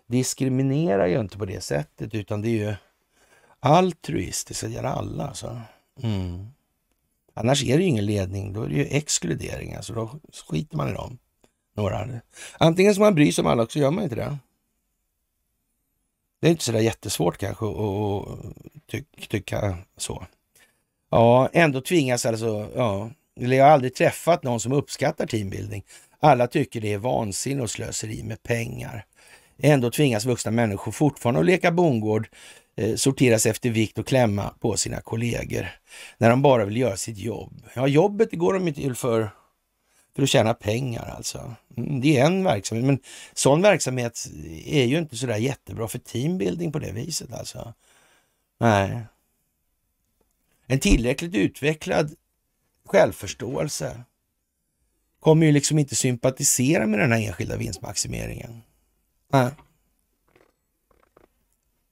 diskriminerar ju inte på det sättet, utan det är ju altruistiskt, det gäller alla. Så. Alltså. Mm. Annars är det ju ingen ledning, då är det ju exkludering, alltså då skiter man i dem. Några. Antingen så man bryr sig om alla och så gör man inte det. Det är inte så där jättesvårt kanske att ty tycka så. Ja, ändå tvingas alltså, ja, jag har aldrig träffat någon som uppskattar teambuilding. Alla tycker det är vansinne och slöseri med pengar. Ändå tvingas vuxna människor fortfarande att leka bondgård Eh, sorteras efter vikt och klämma på sina kollegor när de bara vill göra sitt jobb. Ja, jobbet går de ju till för, för att tjäna pengar alltså. Mm, det är en verksamhet, men sån verksamhet är ju inte sådär jättebra för teambuilding på det viset alltså. Nej. En tillräckligt utvecklad självförståelse kommer ju liksom inte sympatisera med den här enskilda vinstmaximeringen. Nej.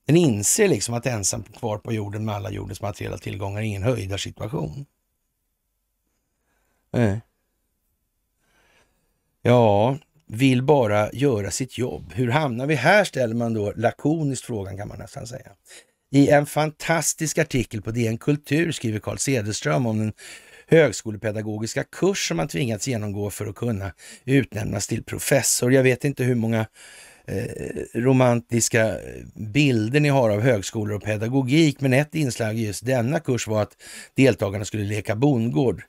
Den inser liksom att ensam kvar på jorden med alla jordens materiella tillgångar är ingen höjdarsituation. Nej. Ja, vill bara göra sitt jobb. Hur hamnar vi här? ställer man då lakoniskt frågan kan man nästan säga. I en fantastisk artikel på DN Kultur skriver Carl Cederström om den högskolepedagogiska kurs som han tvingats genomgå för att kunna utnämnas till professor. Jag vet inte hur många Eh, romantiska bilder ni har av högskolor och pedagogik, men ett inslag i just denna kurs var att deltagarna skulle leka bondgård.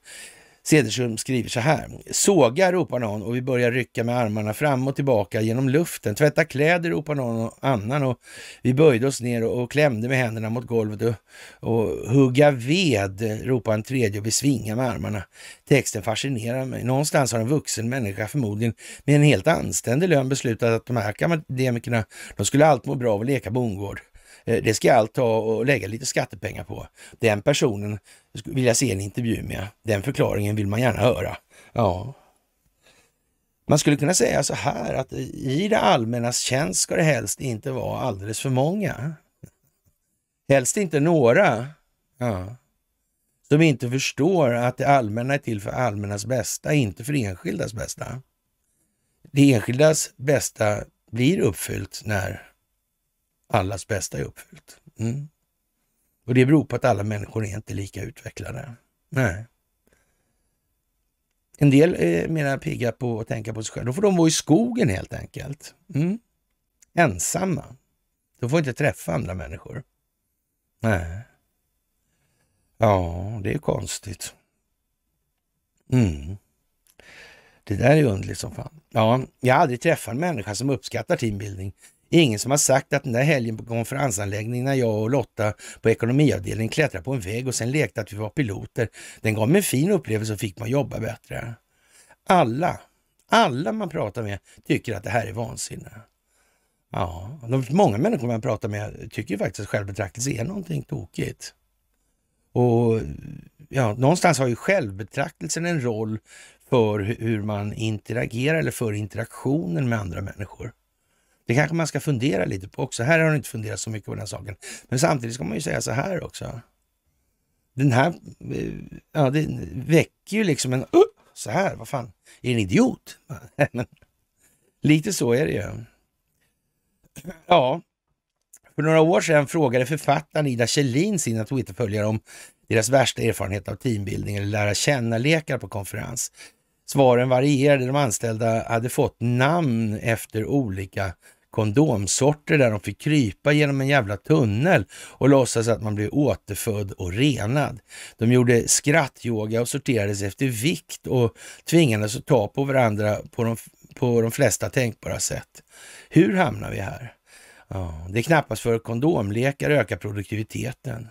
Cederström skriver så här. Såga, ropar någon och vi börjar rycka med armarna fram och tillbaka genom luften. Tvätta kläder, ropar någon och annan och vi böjde oss ner och, klämde med händerna mot golvet och, och hugga ved, ropar en tredje och vi svingar med armarna. Texten fascinerar mig. Någonstans har en vuxen människa förmodligen med en helt anständig lön beslutat att de här akademikerna, de skulle allt må bra av att leka bondgård. Eh, det ska jag allt ta och lägga lite skattepengar på. Den personen vill jag se en intervju med. Den förklaringen vill man gärna höra. Ja. Man skulle kunna säga så här att i det allmännas tjänst ska det helst inte vara alldeles för många. Helst inte några ja. som inte förstår att det allmänna är till för allmännas bästa, inte för enskildas bästa. Det enskildas bästa blir uppfyllt när allas bästa är uppfyllt. Mm. Och det beror på att alla människor är inte lika utvecklade. Nej. En del är mera pigga på att tänka på sig själva. Då får de vara i skogen helt enkelt. Mm. Ensamma. De får inte träffa andra människor. Nej. Ja, det är konstigt. Mm. Det där är underligt som fan. Ja, jag har aldrig träffat en människa som uppskattar teambuilding ingen som har sagt att den där helgen på konferensanläggningen när jag och Lotta på ekonomiavdelningen klättrade på en vägg och sen lekte att vi var piloter. Den gav mig en fin upplevelse och fick mig jobba bättre. Alla, alla man pratar med tycker att det här är vansinne. Ja, de, många människor man pratar med tycker faktiskt att självbetraktelse är någonting tokigt. Och ja, någonstans har ju självbetraktelsen en roll för hur man interagerar eller för interaktionen med andra människor. Det kanske man ska fundera lite på också. Här har du inte funderat så mycket på den saken. Men samtidigt ska man ju säga så här också. Den här, eh, ja det väcker ju liksom en, uh, så här, vad fan, är det en idiot? [laughs] lite så är det ju. Ja, för några år sedan frågade författaren Ida Kjellin sina Twitterföljare om deras värsta erfarenhet av teambuilding eller lära känna-lekar på konferens. Svaren varierade. De anställda hade fått namn efter olika kondomsorter där de fick krypa genom en jävla tunnel och låtsas att man blev återfödd och renad. De gjorde skrattyoga och sorterades efter vikt och tvingades att ta på varandra på de, på de flesta tänkbara sätt. Hur hamnar vi här? det är knappast för kondomlekar ökar produktiviteten.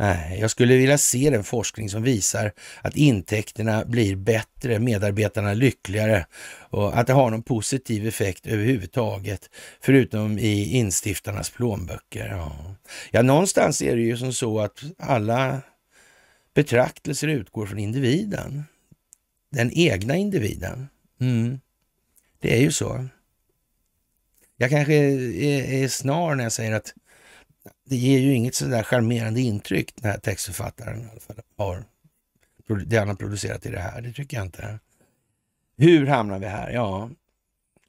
Nej, jag skulle vilja se den forskning som visar att intäkterna blir bättre, medarbetarna lyckligare och att det har någon positiv effekt överhuvudtaget, förutom i instiftarnas plånböcker. Ja, ja någonstans är det ju som så att alla betraktelser utgår från individen, den egna individen. Mm. Det är ju så. Jag kanske är, är snar när jag säger att det ger ju inget sådär charmerande intryck den här textförfattaren i alla fall har. Det han har producerat i det här, det tycker jag inte. Hur hamnar vi här? Ja,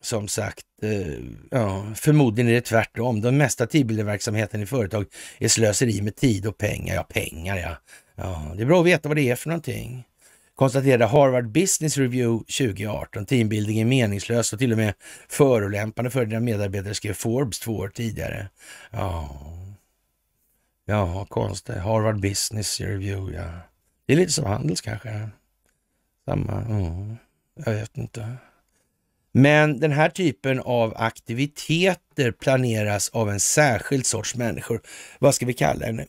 som sagt, eh, ja, förmodligen är det tvärtom. De mesta tidbilderverksamheten i företag är slöseri med tid och pengar. Ja, pengar ja. ja. Det är bra att veta vad det är för någonting. Konstaterade Harvard Business Review 2018. Teambuilding är meningslös och till och med förolämpande för dina medarbetare skrev Forbes två år tidigare. Ja, Ja, konstigt. Harvard Business Review, ja. Det är lite som Handels kanske. Samma, mm. jag vet inte. Men den här typen av aktiviteter planeras av en särskild sorts människor. Vad ska vi kalla henne?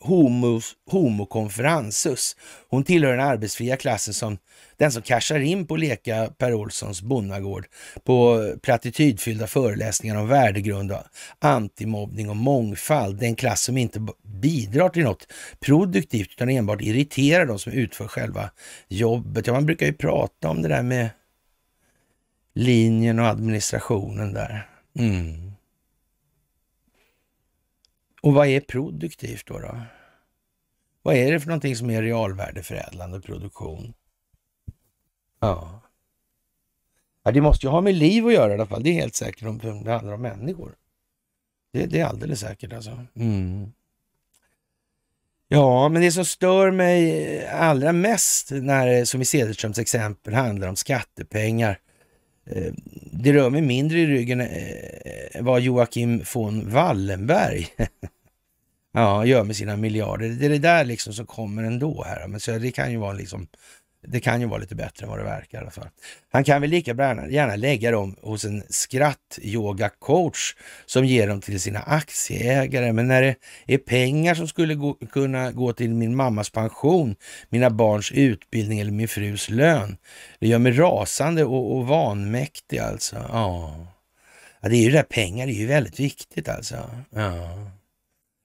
Homo konferensus. Hon tillhör den arbetsfria klassen som den som cashar in på Leka Per Olssons bonnagård på platitydfyllda föreläsningar om värdegrund antimobbning och mångfald. Den klass som inte bidrar till något produktivt utan enbart irriterar de som utför själva jobbet. Ja, man brukar ju prata om det där med linjen och administrationen där. Mm. Och vad är produktivt då, då? Vad är det för någonting som är realvärdeförädlande produktion? Ja. ja. Det måste ju ha med liv att göra i alla fall. Det är helt säkert om det handlar om människor. Det, det är alldeles säkert alltså. Mm. Ja, men det som stör mig allra mest när som i Cederströms exempel handlar om skattepengar Eh, det rör mig mindre i ryggen eh, vad Joakim von Wallenberg [laughs] ja, gör med sina miljarder. Det är det där liksom som kommer ändå här. Men så det kan ju vara liksom det kan ju vara lite bättre än vad det verkar i alla fall. Han kan väl lika gärna, lägga dem hos en skratt coach som ger dem till sina aktieägare. Men när det är pengar som skulle gå, kunna gå till min mammas pension, mina barns utbildning eller min frus lön, det gör mig rasande och, och vanmäktig alltså. Ja. ja. det är ju det där pengar, det är ju väldigt viktigt alltså. Ja.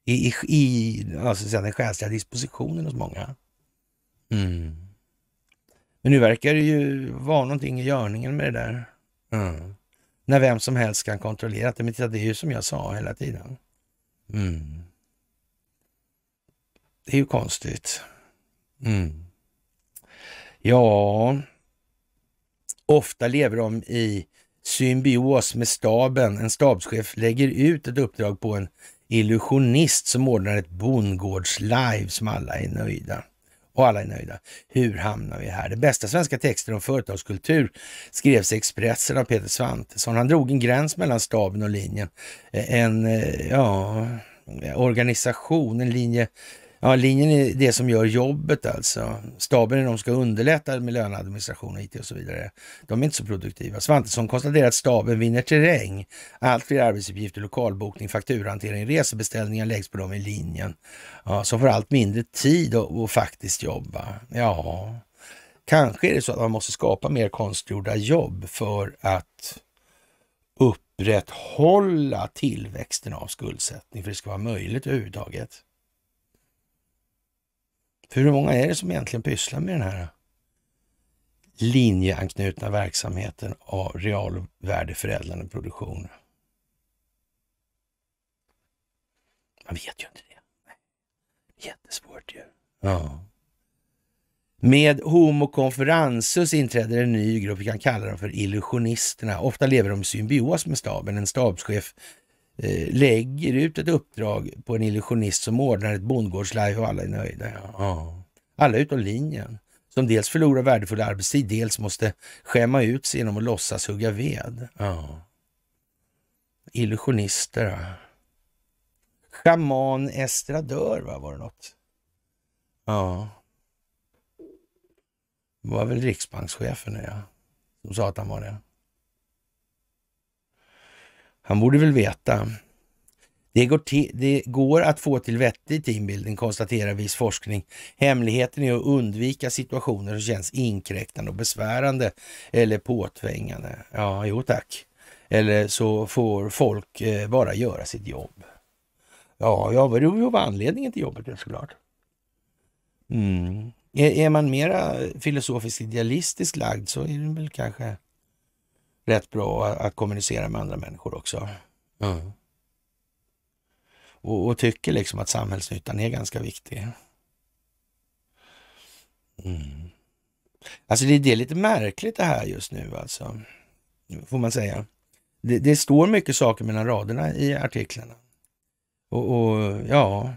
I, i, i alltså, den själsliga dispositionen hos många. Mm. Men nu verkar det ju vara någonting i görningen med det där. Mm. När vem som helst kan kontrollera det. Men titta, det är ju som jag sa hela tiden. Mm. Det är ju konstigt. Mm. Ja, ofta lever de i symbios med staben. En stabschef lägger ut ett uppdrag på en illusionist som ordnar ett bondgårdslive som alla är nöjda och alla är nöjda. Hur hamnar vi här? Det bästa svenska texter om företagskultur skrevs i Expressen av Peter Svantesson. Han drog en gräns mellan staben och linjen. Eh, en, eh, ja, eh, organisation, en linje Ja, linjen är det som gör jobbet alltså. Staben är de som ska underlätta med löneadministration och IT och så vidare. De är inte så produktiva. Svantesson konstaterar att staben vinner terräng. Allt fler arbetsuppgifter, lokalbokning, fakturahantering, resebeställningar läggs på dem i linjen. Ja, som får allt mindre tid att och faktiskt jobba. Ja, kanske är det så att man måste skapa mer konstgjorda jobb för att upprätthålla tillväxten av skuldsättning för det ska vara möjligt överhuvudtaget hur många är det som egentligen pysslar med den här linjeanknutna verksamheten av realvärdeförädlande produktion? Man vet ju inte det. Jättesvårt ju. Ja. Med Homo conferensus inträder en ny grupp, vi kan kalla dem för illusionisterna. Ofta lever de i symbios med staben. En stabschef Eh, lägger ut ett uppdrag på en illusionist som ordnar ett bondgårdslive och alla är nöjda. Ja. Alla utom linjen, som dels förlorar värdefull arbetstid, dels måste skämma ut sig genom att låtsas hugga ved. Ja. Illusionister. Schaman estradör, va? var det något? Ja. Det var väl riksbankschefen, ja. Som sa att han var det. Han borde väl veta. Det går, det går att få till vettig teambuilding, konstaterar viss forskning. Hemligheten är att undvika situationer som känns inkräktande och besvärande eller påtvingande. Ja, jo tack. Eller så får folk eh, bara göra sitt jobb. Ja, ja det var anledningen till jobbet såklart. Mm. Är, är man mera eh, filosofiskt idealistiskt lagd så är det väl kanske rätt bra att kommunicera med andra människor också. Mm. Och, och, tycker liksom att samhällsnyttan är ganska viktig. Mm. Alltså det, det, är lite märkligt det här just nu alltså, får man säga. Det, det står mycket saker mellan raderna i artiklarna. Och, och ja,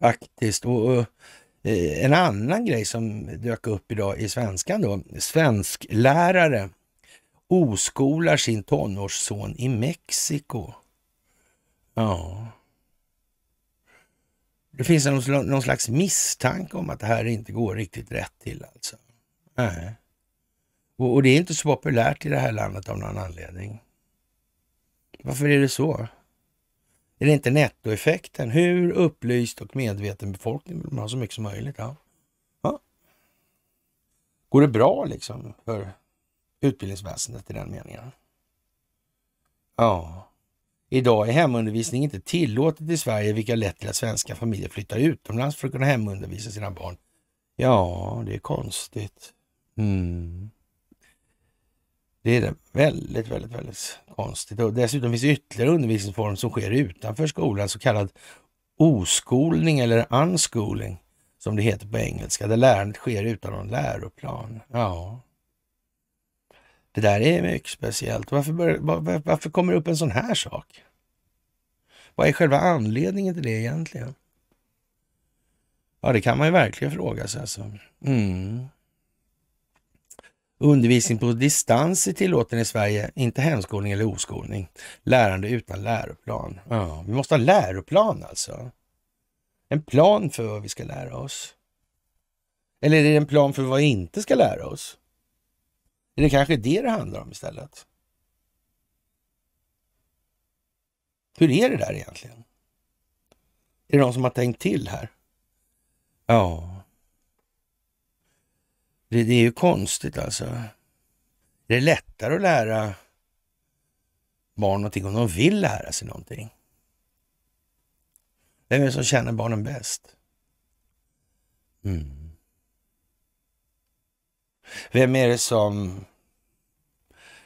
faktiskt. Och, och, eh, en annan grej som dök upp idag i svenskan då, svensk lärare oskolar sin tonårsson i Mexiko. Ja. Det finns någon, slags misstanke om att det här inte går riktigt rätt till alltså. Nej. Och, och det är inte så populärt i det här landet av någon anledning. Varför är det så? Är det inte nettoeffekten? Hur upplyst och medveten befolkning vill man ha så mycket som möjligt? Ja. ja. Går det bra liksom för utbildningsväsendet i den meningen. Ja. Idag är hemundervisning inte tillåtet i Sverige, vilket har lett till att svenska familjer flyttar utomlands för att kunna hemundervisa sina barn. Ja, det är konstigt. Mm. Det är väldigt, väldigt, väldigt konstigt. Och dessutom finns ytterligare undervisningsform som sker utanför skolan, så kallad oskolning eller unschooling, som det heter på engelska, där lärandet sker utan någon läroplan. Ja, det där är mycket speciellt. Varför, bör, var, varför kommer det upp en sån här sak? Vad är själva anledningen till det egentligen? Ja, det kan man ju verkligen fråga sig. Alltså. Mm. Undervisning på distans är tillåten i Sverige, inte hemskolning eller oskolning. Lärande utan läroplan. Ja, vi måste ha läroplan alltså. En plan för vad vi ska lära oss. Eller är det en plan för vad vi inte ska lära oss? Är det kanske det det handlar om istället? Hur är det där egentligen? Är det någon som har tänkt till här? Ja. Det, det är ju konstigt alltså. Det är lättare att lära barn någonting om de vill lära sig någonting. Vem är det som känner barnen bäst? Mm. Vem är det som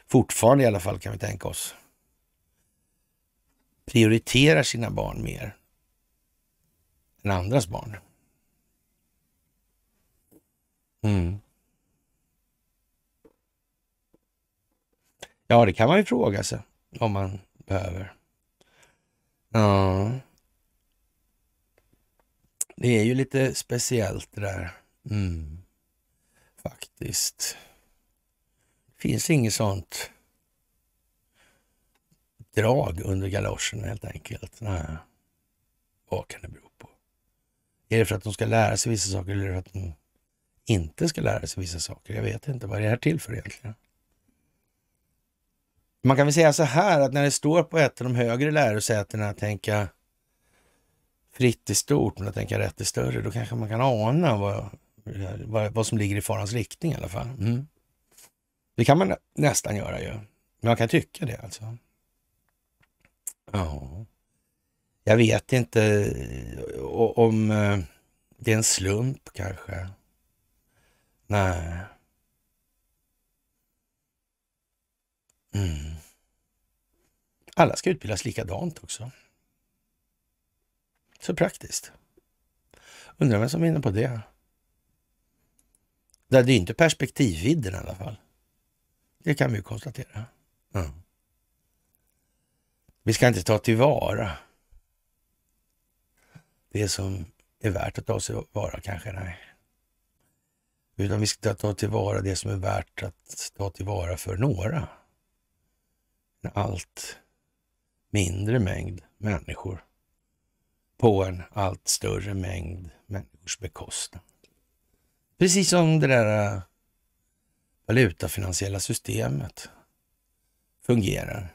fortfarande i alla fall kan vi tänka oss prioriterar sina barn mer än andras barn? Mm. Ja, det kan man ju fråga sig om man behöver. Ja. Det är ju lite speciellt det där. Mm faktiskt. Det finns inget sånt drag under galoscherna helt enkelt. Nej. Vad kan det bero på? Är det för att de ska lära sig vissa saker eller för att de inte ska lära sig vissa saker? Jag vet inte. Vad är det här till för egentligen? Man kan väl säga så här att när det står på ett av de högre lärosätena att tänka fritt i stort men att tänka rätt i större, då kanske man kan ana vad vad, vad, som ligger i farans riktning i alla fall. Mm. Det kan man nästan göra ju. Man kan tycka det alltså. Ja, jag vet inte eh, om eh, det är en slump kanske. Nej. Mm. Alla ska utbildas likadant också. Så praktiskt. Undrar vem som vinner på det. Det är inte perspektivvidden i alla fall. Det kan vi ju konstatera. Mm. Vi ska inte ta tillvara det som är värt att ta tillvara kanske, nej. Utan vi ska ta tillvara det som är värt att ta tillvara för några. En allt mindre mängd människor på en allt större mängd människors bekostnad. Precis som det där äh, valutafinansiella systemet fungerar.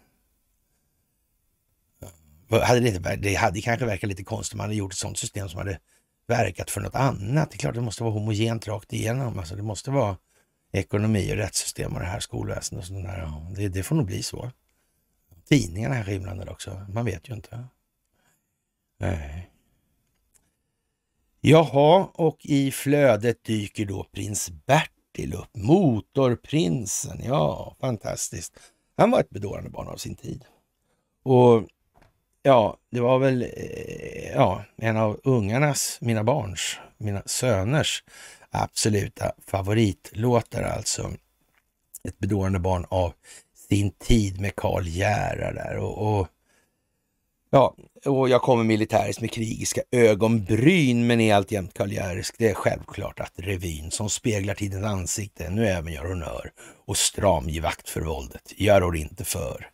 Hade det, det hade kanske verkat lite konstigt om man hade gjort ett sånt system som hade verkat för något annat. Det är klart det måste vara homogent rakt igenom. Alltså det måste vara ekonomi och rättssystem och det här skolväsendet och där. det, det, får nog bli så. Tidningarna är inblandade också. Man vet ju inte. Nej. Jaha, och i flödet dyker då prins Bertil upp, motorprinsen. Ja, fantastiskt. Han var ett bedårande barn av sin tid. Och ja, det var väl eh, ja, en av ungarnas, mina barns, mina söners absoluta favoritlåtar alltså. Ett bedårande barn av sin tid med Karl Gerhard där och, och Ja, och jag kommer militäriskt med krigiska ögonbryn men är alltjämt karriärisk. Det är självklart att revyn som speglar tidens ansikte nu även gör honör och stram stramgivakt för våldet. Gör hon inte för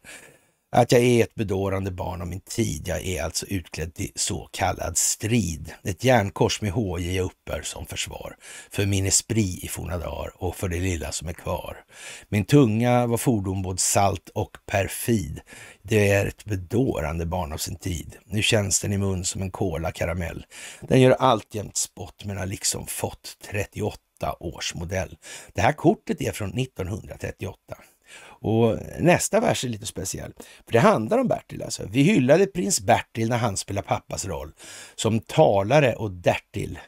att jag är ett bedårande barn av min tid. Jag är alltså utklädd till så kallad strid. Ett järnkors med HJ jag uppbär som försvar. För min esprit i forna dagar och för det lilla som är kvar. Min tunga var fordon både salt och perfid. Det är ett bedårande barn av sin tid. Nu känns den i mun som en kola karamell. Den gör alltjämt spott men har liksom fått 38 års modell. Det här kortet är från 1938. Och nästa vers är lite speciell, för det handlar om Bertil alltså. Vi hyllade prins Bertil när han spelade pappas roll som talare och därtill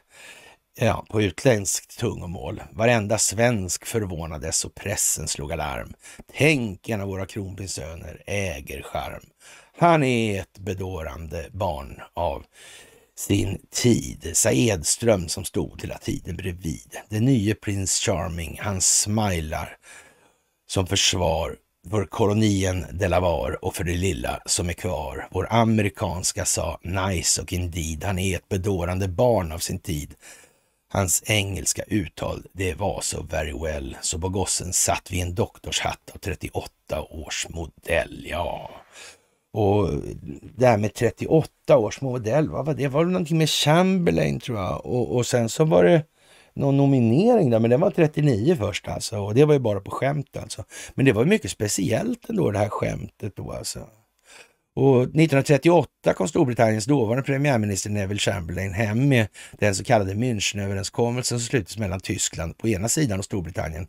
ja, på utländskt tungomål. Varenda svensk förvånades och pressen slog alarm. Tänk en av våra kronprinssöner äger charm. Han är ett bedårande barn av sin tid. Sa Edström som stod hela tiden bredvid. Den nye prins Charming, han smilar som försvar för kolonien Delaware och för det lilla som är kvar. Vår amerikanska sa nice och indeed. Han är ett bedårande barn av sin tid. Hans engelska uttal, det var så very well, så på gossen satt vi en doktorshatt av 38 års modell. Ja, och det här med 38 års modell, vad var det? Var det någonting med Chamberlain tror jag? Och, och sen så var det någon nominering där, men den var 39 först alltså. Och det var ju bara på skämt alltså. Men det var mycket speciellt ändå det här skämtet då alltså. Och 1938 kom Storbritanniens dåvarande premiärminister Neville Chamberlain hem med den så kallade Münchenöverenskommelsen som slutits mellan Tyskland på ena sidan och Storbritannien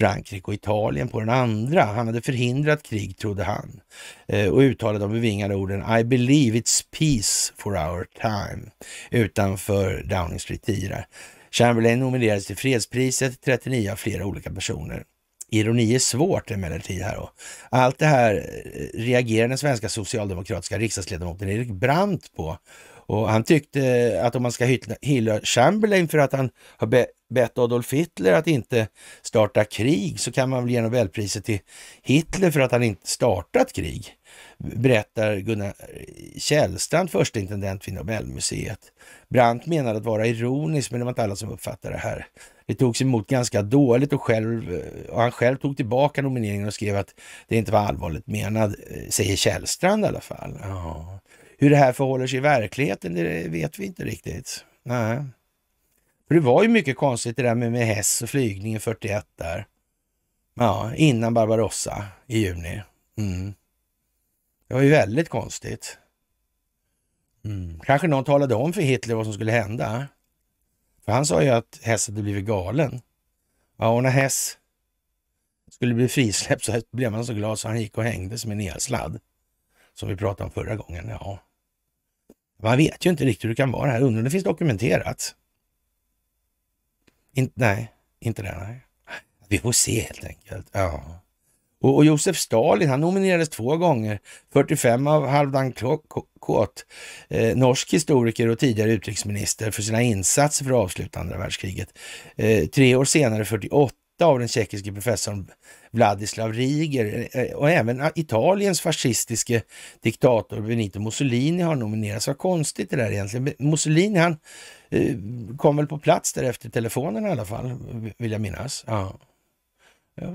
Frankrike och Italien på den andra. Han hade förhindrat krig, trodde han, eh, och uttalade de bevingade orden I believe it's peace for our time utanför Downing Street 10. Chamberlain nominerades till fredspriset, 39 av flera olika personer. Ironi är svårt emellertid här. Då. Allt det här eh, reagerar den svenska socialdemokratiska riksdagsledamoten Erik Brandt på. Och han tyckte att om man ska hylla Chamberlain för att han har be bett Adolf Hitler att inte starta krig så kan man väl ge Nobelpriset till Hitler för att han inte startat krig berättar Gunnar Källstrand, första intendent vid Nobelmuseet. Brandt menade att vara ironisk, men det var inte alla som uppfattade det här. Det togs emot ganska dåligt och, själv, och han själv tog tillbaka nomineringen och skrev att det inte var allvarligt menad, säger Källstrand i alla fall. Ja. Hur det här förhåller sig i verkligheten, det vet vi inte riktigt. Nej. För det var ju mycket konstigt det där med, med häst och flygningen 41 där. Ja, innan Barbarossa i juni. Mm. Det var ju väldigt konstigt. Mm. Kanske någon talade om för Hitler vad som skulle hända. För han sa ju att Hess hade blivit galen. Ja, och när Hess skulle bli frisläppt så blev man så glad så han gick och hängde som en elsladd. Som vi pratade om förra gången. Ja. Man vet ju inte riktigt hur det kan vara här. Undrar om det finns dokumenterat? In nej, inte det. Nej. Vi får se helt enkelt. Ja. Och, och Josef Stalin, han nominerades två gånger, 45 av Halvdan Kåt, eh, norsk historiker och tidigare utrikesminister för sina insatser för att avsluta andra världskriget. Eh, tre år senare, 48, av den tjeckiske professorn Vladislav Riger eh, och även Italiens fascistiske diktator Benito Mussolini har nominerats. Vad konstigt det där egentligen. Mussolini han eh, kom väl på plats där efter telefonen i alla fall, vill jag minnas. Ja,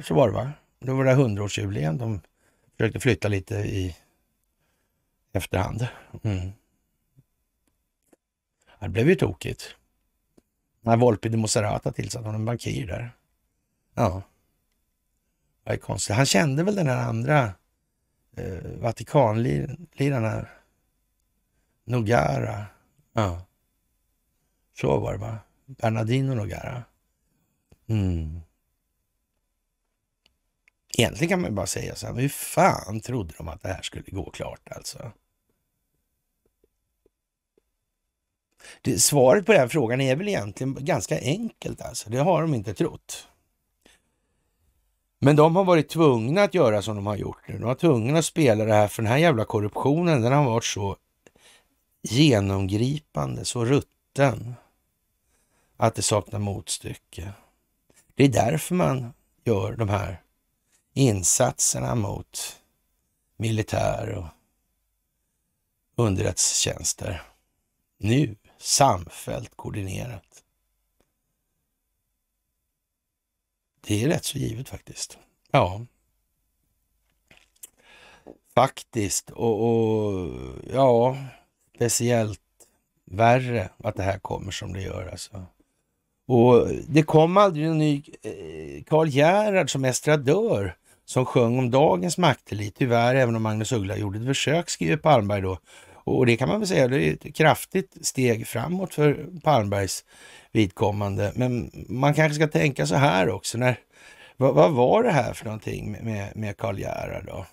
så var det va? det var det hundraårsjubileum. De försökte flytta lite i efterhand. Mm. Det blev ju tokigt. När Volpi de Moserata tillsatte honom en bankir där. Ja. Vad är konstigt. Han kände väl den här andra eh, Vatikanliraren här. Nogara. Ja. Så var det va? Bernardino Nogara. Mm. Egentligen kan man bara säga så här, hur fan trodde de att det här skulle gå klart alltså? Det, svaret på den frågan är väl egentligen ganska enkelt alltså. Det har de inte trott. Men de har varit tvungna att göra som de har gjort nu. De har tvungna att spela det här för den här jävla korruptionen den har varit så genomgripande, så rutten att det saknar motstycke. Det är därför man gör de här insatserna mot militär och underrättelsetjänster nu samfällt koordinerat. Det är rätt så givet faktiskt. Ja. Faktiskt och, och ja, speciellt värre att det här kommer som det gör alltså. Och det kom aldrig en ny eh, Karl Gerhard som estradör som sjöng om dagens maktelit. Tyvärr, även om Magnus Uggla gjorde ett försök, skriver Palmberg då. Och det kan man väl säga, det är ett kraftigt steg framåt för Palmbergs vidkommande. Men man kanske ska tänka så här också. När, vad, vad var det här för någonting med, med Karl Gerhard då?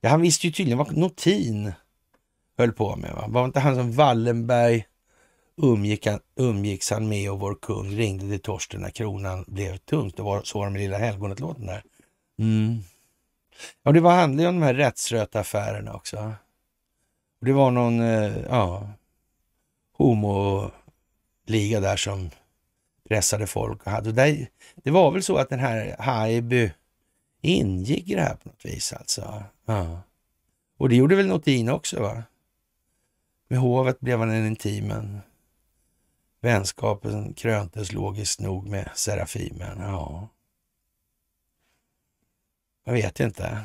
Ja, han visste ju tydligen vad Notin höll på med. Va? Var inte han som Wallenberg umgick han, umgicks han med och vår kung ringde till Torsten när kronan blev tungt. Det var så med Lilla Helgonet-låten där. Mm. Ja, det var handlade ju om de här rättsröta affärerna också. Det var någon, eh, ja, homoliga där som pressade folk. Och hade. Och där, det var väl så att den här Haijby ingick i det här på något vis alltså. Ja. Och det gjorde väl Notin också va? Med hovet blev han en intimen. Vänskapen kröntes logiskt nog med Serafimen. Ja. Jag vet inte.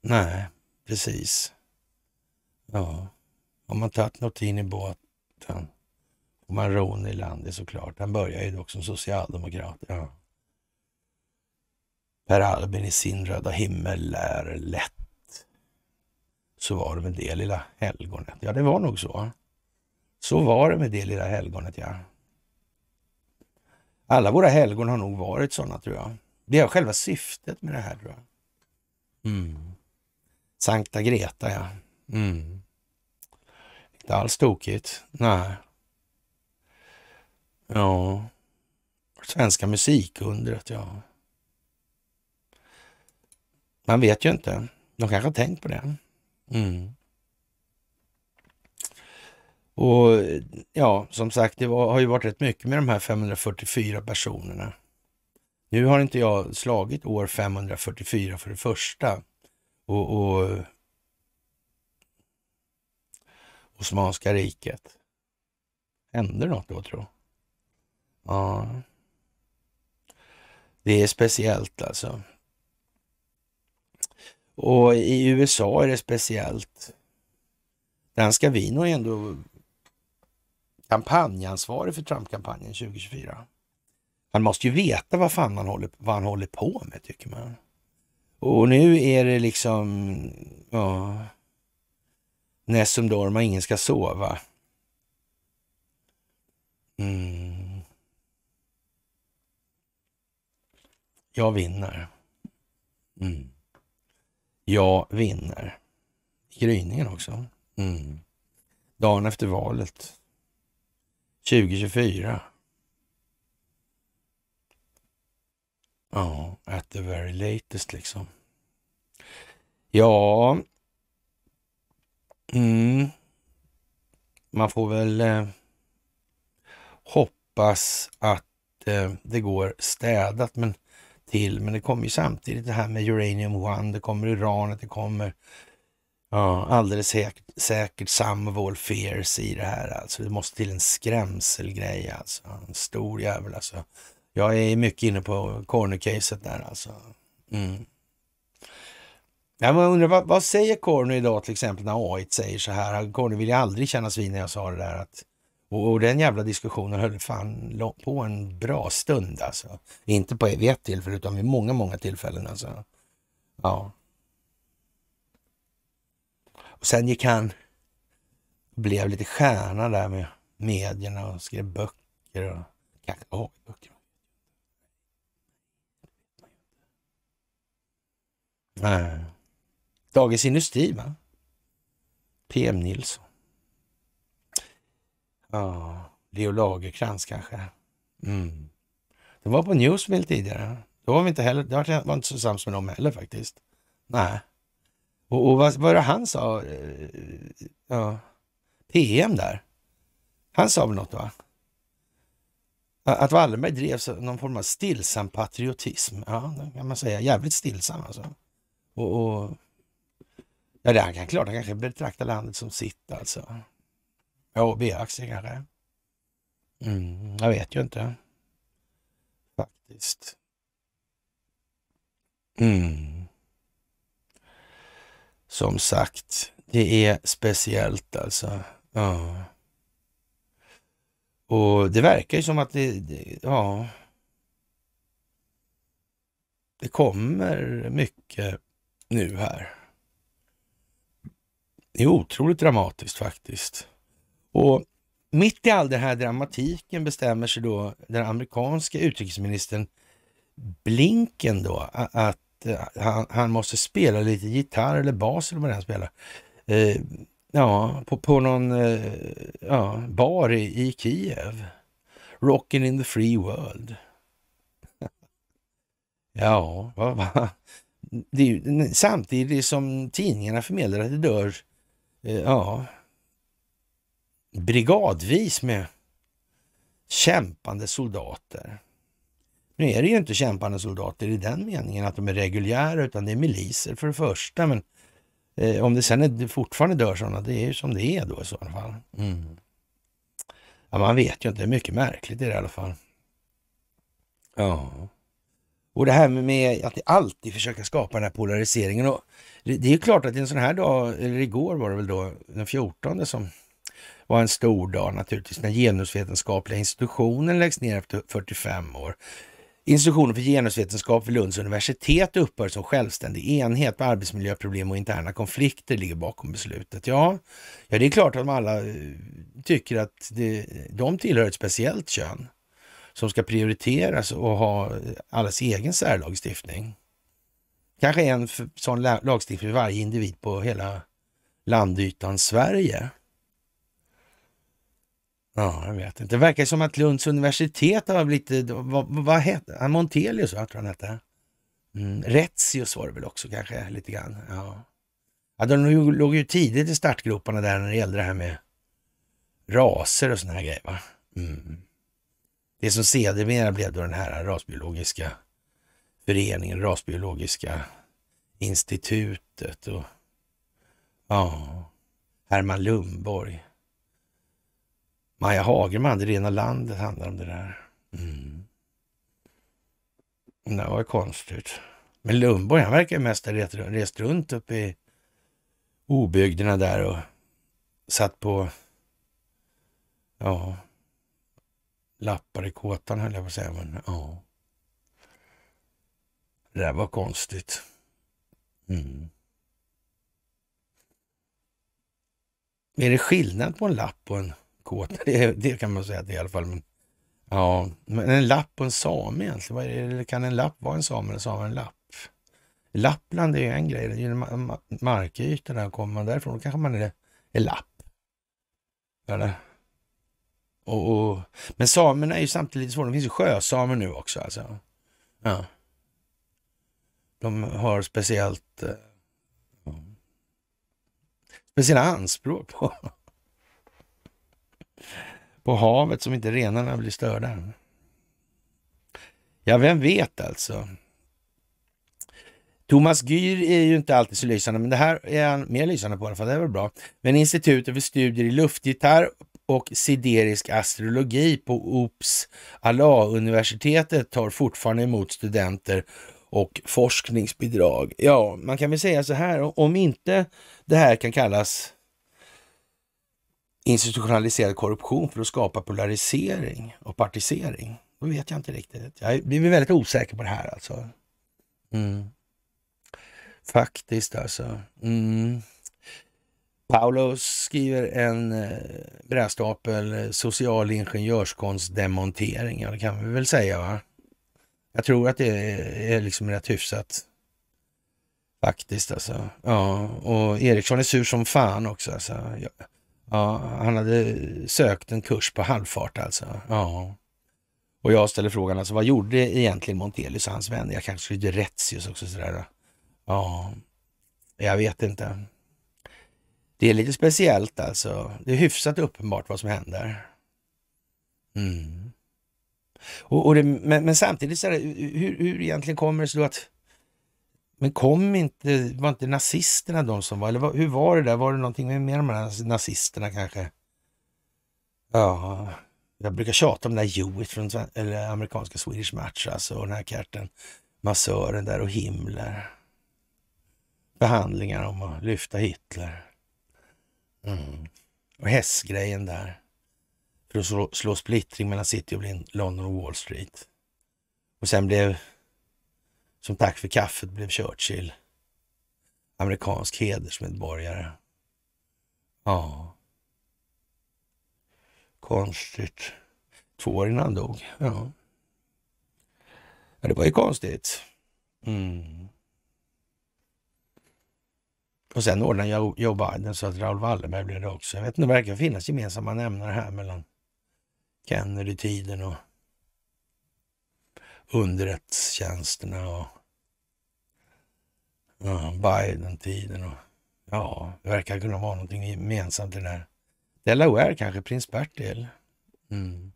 Nej, precis. Ja, har man tagit något in i båten och man ron i landet såklart. Han börjar ju dock som socialdemokrat. Ja. Per Albin i sin röda himmel lär lätt. Så var det med det lilla helgonet. Ja, det var nog så. Så var det med det lilla helgonet, ja. Alla våra helgon har nog varit sådana, tror jag. Det är själva syftet med det här, tror jag. Mm. Sankta Greta, ja. Mm. Inte alls tokigt. Nej. Ja. Svenska musikundret, ja. Man vet ju inte. De kanske har tänkt på det. Mm. Och ja, som sagt, det var, har ju varit rätt mycket med de här 544 personerna. Nu har inte jag slagit år 544 för det första. Och, och Osmanska riket. Hände något då tror Ja. Det är speciellt alltså. Och i USA är det speciellt. ska vi nog ändå kampanjansvarig för Trump-kampanjen 2024. Han måste ju veta vad fan han håller, vad han håller på med tycker man. Och nu är det liksom, ja, Nessum Dorma, ingen ska sova. Mm. Jag vinner. Mm. Jag vinner. Gryningen också. Mm. Dagen efter valet 2024. Ja, at the very latest liksom. Ja, mm. man får väl eh, hoppas att eh, det går städat men, till. Men det kommer ju samtidigt det här med Uranium One, det kommer uranet, det kommer ja, alldeles säkert, säkert all Fears i det här. Alltså. Det måste till en skrämselgrej alltså. En stor jävel alltså jag är mycket inne på Corner-caset där alltså. Mm. Ja, undrar, vad, vad säger Corner idag till exempel när AI säger så här? Corner vill ju aldrig kännas vid när jag sa det där att och, och, den jävla diskussionen höll fan på en bra stund alltså. Inte på vid ett tillfälle utan vid många, många tillfällen alltså. Ja. Och sen gick han blev lite stjärna där med medierna och skrev böcker och kackade böcker. Nej. Dagens Industri, va? PM Nilsson. Ja, Leo Lagerkrans kanske. Mm. Det var på Newsmill tidigare. Då var vi inte heller, det var, inte så sams med dem heller faktiskt. Nej. Och, och vad var det han sa? Eh, ja, PM där. Han sa väl något va? Att Wallenberg drevs av någon form av stillsam patriotism. Ja, det kan man säga. Jävligt stillsam alltså. Och, och ja, det är klart, han kanske betraktar landet som sitt alltså. Ja, aktier kanske. Mm, jag vet ju inte. Faktiskt. Mm. Som sagt, det är speciellt alltså. Ja. Och det verkar ju som att det, det, ja. Det kommer mycket nu här. Det är otroligt dramatiskt faktiskt. Och mitt i all den här dramatiken bestämmer sig då den amerikanska utrikesministern Blinken då att eh, han, han måste spela lite gitarr eller bas eller vad han spelar. Eh, ja, på, på någon eh, ja, bar i, i Kiev. Rocking in the free world. [laughs] ja, vad, vad, ju, samtidigt som tidningarna förmedlar att det dör eh, ja, brigadvis med kämpande soldater. Nu är det ju inte kämpande soldater i den meningen att de är reguljära, utan det är miliser för det första. Men eh, om det sen är, fortfarande dör sådana, det är ju som det är då i sådana fall. Mm. Ja, man vet ju inte, det är mycket märkligt i det i alla fall. Ja. Och det här med att alltid försöka skapa den här polariseringen. Och det är klart att en sån här dag, eller igår var det väl då, den 14 som var en stor dag naturligtvis, när genusvetenskapliga institutionen läggs ner efter 45 år. Institutionen för genusvetenskap vid Lunds universitet upphör som självständig enhet med arbetsmiljöproblem och interna konflikter ligger bakom beslutet. Ja, ja det är klart att de alla eh, tycker att det, de tillhör ett speciellt kön som ska prioriteras och ha allas egen särlagstiftning. Kanske en sån lagstiftning för varje individ på hela landytan Sverige. Ja, jag vet inte. Det verkar som att Lunds universitet har blivit... Vad, vad hette Montelius, jag tror han hette. Mm. Retzius var det väl också kanske lite grann. Ja. ja, de låg ju tidigt i startgroparna där när det gällde det här med raser och såna här grejer. Va? Mm. Det som sedermera blev då den här rasbiologiska föreningen, rasbiologiska institutet och ja, Herman Lundborg. Maja Hagerman, Det rena landet handlar om det där. Mm. Det var konstigt. Men Lundborg, han verkar mest ha rest runt uppe i obygderna där och satt på ja, lappar i kåtan höll jag på att säga. Men, ja. Det där var konstigt. Mm. Är det skillnad på en lapp och en kåta? [laughs] Det, det kan man säga att det är i alla fall. Men, ja, men en lapp och en same egentligen. Vad är det? Kan en lapp vara en same eller same en lapp? Lappland är ju en grej. Det är ju markytorna. Kommer man därifrån då kanske man är, är lapp. Eller? Och, och, men samerna är ju samtidigt svåra. Det finns ju sjösamer nu också. Alltså. Ja. De har speciellt eh, speciella anspråk på, på havet som inte renarna blir störda. Ja, vem vet alltså. Thomas Gyr är ju inte alltid så lysande, men det här är han mer lysande på i alla fall. Det är väl bra. Men Institutet för studier i luftgitarr och siderisk astrologi på OPS Allah-universitetet tar fortfarande emot studenter och forskningsbidrag. Ja, man kan väl säga så här, om inte det här kan kallas institutionaliserad korruption för att skapa polarisering och partisering, då vet jag inte riktigt. Jag är väldigt osäker på det här alltså. Mm. Faktiskt alltså. Mm. Paolo skriver en eh, brädstapel eh, social ingenjörskonst Ja, det kan vi väl säga va? Jag tror att det är liksom rätt hyfsat. Faktiskt alltså. Ja, och Eriksson är sur som fan också alltså. Ja, han hade sökt en kurs på halvfart alltså. Ja. Och jag ställer frågan alltså, vad gjorde egentligen Montelius och hans vänner? Jag kanske skulle gjorde Retzius också sådär. Ja, jag vet inte. Det är lite speciellt alltså. Det är hyfsat uppenbart vad som händer. Mm. Och, och det, men, men, samtidigt, så här, hur, hur egentligen kommer det sig då att... Men kom inte, var inte nazisterna de som var, eller var, hur var det där? Var det någonting med de här nazisterna kanske? Ja, jag brukar tjata om den där Hewitt från eller amerikanska Swedish Match alltså, och den här karten, massören där och Himmler. Behandlingar om att lyfta Hitler. Och hästgrejen där. För att slå, slå splittring mellan City och London och Wall Street. Och sen blev, som tack för kaffet, blev Churchill amerikansk hedersmedborgare. Ja. Konstigt. Två år innan han dog. Ja. ja. det var ju konstigt. Mm. Och sen ordnade Joe Biden så att Raoul Wallenberg blev det också. Jag vet inte, det verkar finnas gemensamma nämnare här mellan Kennedy-tiden och underrättelsetjänsterna och ja, Biden-tiden. Och, ja, det verkar kunna vara någonting gemensamt i den här. Delaware kanske, prins Bertil. Mm.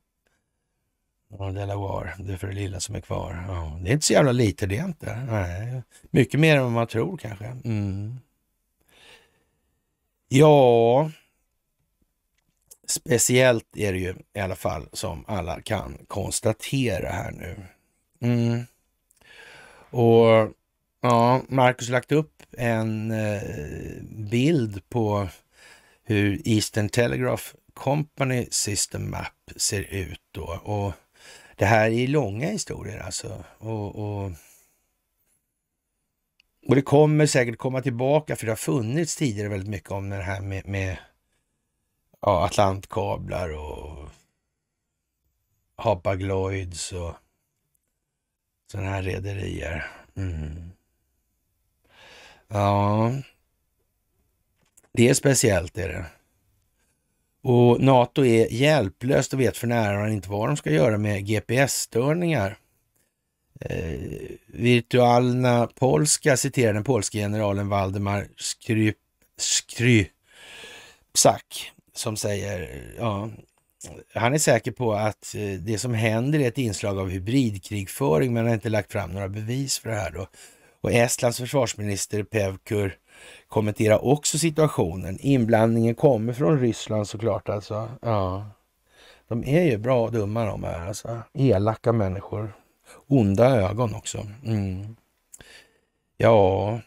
Ja, Delaware, det är för det lilla som är kvar. Ja, det är inte så jävla lite det är inte. Nej. Mycket mer än vad man tror kanske. Mm. Ja, speciellt är det ju i alla fall som alla kan konstatera här nu. Mm. Och ja, Marcus lagt upp en eh, bild på hur Eastern Telegraph Company System Map ser ut då. Och det här är långa historier alltså. och, och och det kommer säkert komma tillbaka, för det har funnits tidigare väldigt mycket om det här med, med ja, Atlantkablar och hapag och sådana här rederier. Mm. Ja, det är speciellt är det. Och NATO är hjälplöst och vet för närvarande inte vad de ska göra med GPS-störningar. Eh, virtualna Polska citerar den polske generalen Waldemar Skrypsak som säger, ja, han är säker på att eh, det som händer är ett inslag av hybridkrigföring, men har inte lagt fram några bevis för det här. Då. Och Estlands försvarsminister Pevkur kommenterar också situationen. Inblandningen kommer från Ryssland såklart alltså. Ja. De är ju bra dumma de här alltså. Elaka människor. Onda ögon också. Mm. Ja,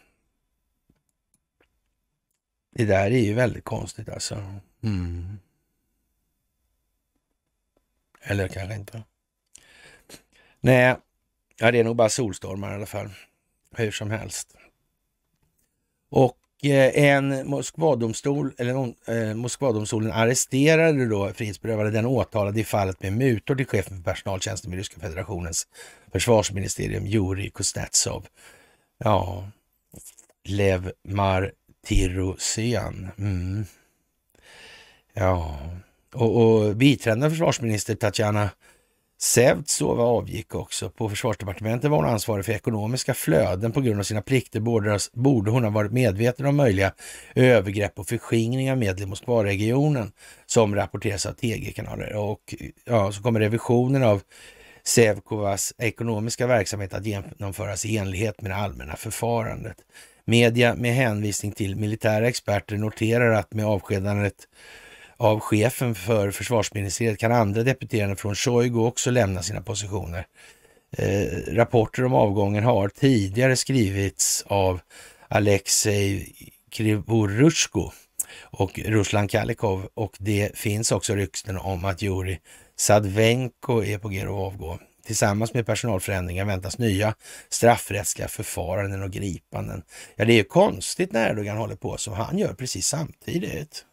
det där är ju väldigt konstigt alltså. Mm. Eller kanske inte. Nej, ja, det är nog bara solstormar i alla fall. Hur som helst. Och Eh, en Moskvadomstol, eller någon, eh, Moskvadomstolen arresterade då frihetsberövade den åtalade i fallet med mutor till chefen för personaltjänsten vid Ryska federationens försvarsministerium, Jurij Kuznetsov. Ja, Lev Martirosyan. Mm. Ja, och, och biträdande försvarsminister Tatjana Sevtsova avgick också. På försvarsdepartementet var hon ansvarig för ekonomiska flöden. På grund av sina plikter borde hon ha varit medveten om möjliga övergrepp och förskingring av medel i Moskvaregionen som rapporteras av TG-kanaler. Och ja, så kommer revisionen av Sevkovas ekonomiska verksamhet att genomföras i enlighet med det allmänna förfarandet. Media med hänvisning till militära experter noterar att med avskedandet av chefen för försvarsministeriet kan andra deputerande från Shoigu också lämna sina positioner. Eh, rapporter om avgången har tidigare skrivits av Alexej Krivorushko och Ruslan Kalikov och det finns också rykten om att Juri Sadvenko är på g att avgå. Tillsammans med personalförändringar väntas nya straffrättsliga förfaranden och gripanden. Ja, det är ju konstigt när Erdogan håller på som han gör precis samtidigt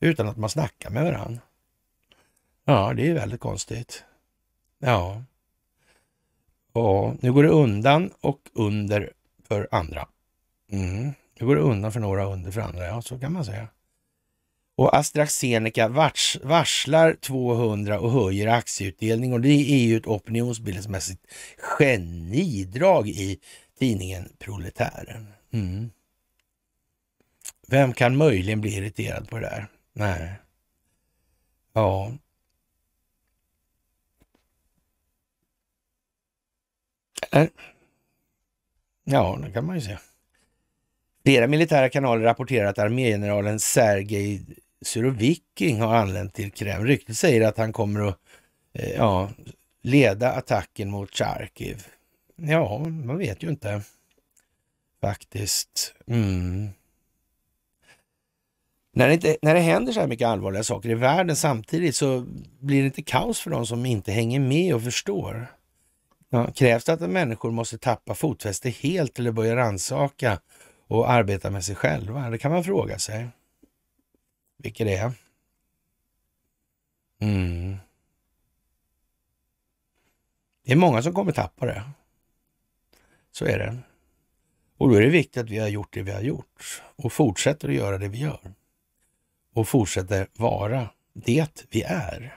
utan att man snackar med varandra. Ja, det är väldigt konstigt. Ja. Ja, nu går det undan och under för andra. Mm. Nu går det undan för några och under för andra, ja så kan man säga. Och AstraZeneca vars, varslar 200 och höjer aktieutdelning och det är ju ett opinionsbildningsmässigt genidrag i tidningen Proletären. Mm. Vem kan möjligen bli irriterad på det där? Nej. Ja. Eller? Ja, det kan man ju säga. Flera militära kanaler rapporterar att armégeneralen Sergej Surovikin har anlänt till Kreml. Ryktet säger att han kommer att eh, ja, leda attacken mot Charkiv. Ja, man vet ju inte faktiskt. Mm. När det, inte, när det händer så här mycket allvarliga saker i världen samtidigt så blir det inte kaos för de som inte hänger med och förstår. Ja, krävs det att människor måste tappa fotfäste helt eller börja rannsaka och arbeta med sig själva? Det kan man fråga sig. Vilket det är. Mm. Det är många som kommer tappa det. Så är det. Och då är det viktigt att vi har gjort det vi har gjort och fortsätter att göra det vi gör och fortsätter vara det vi är.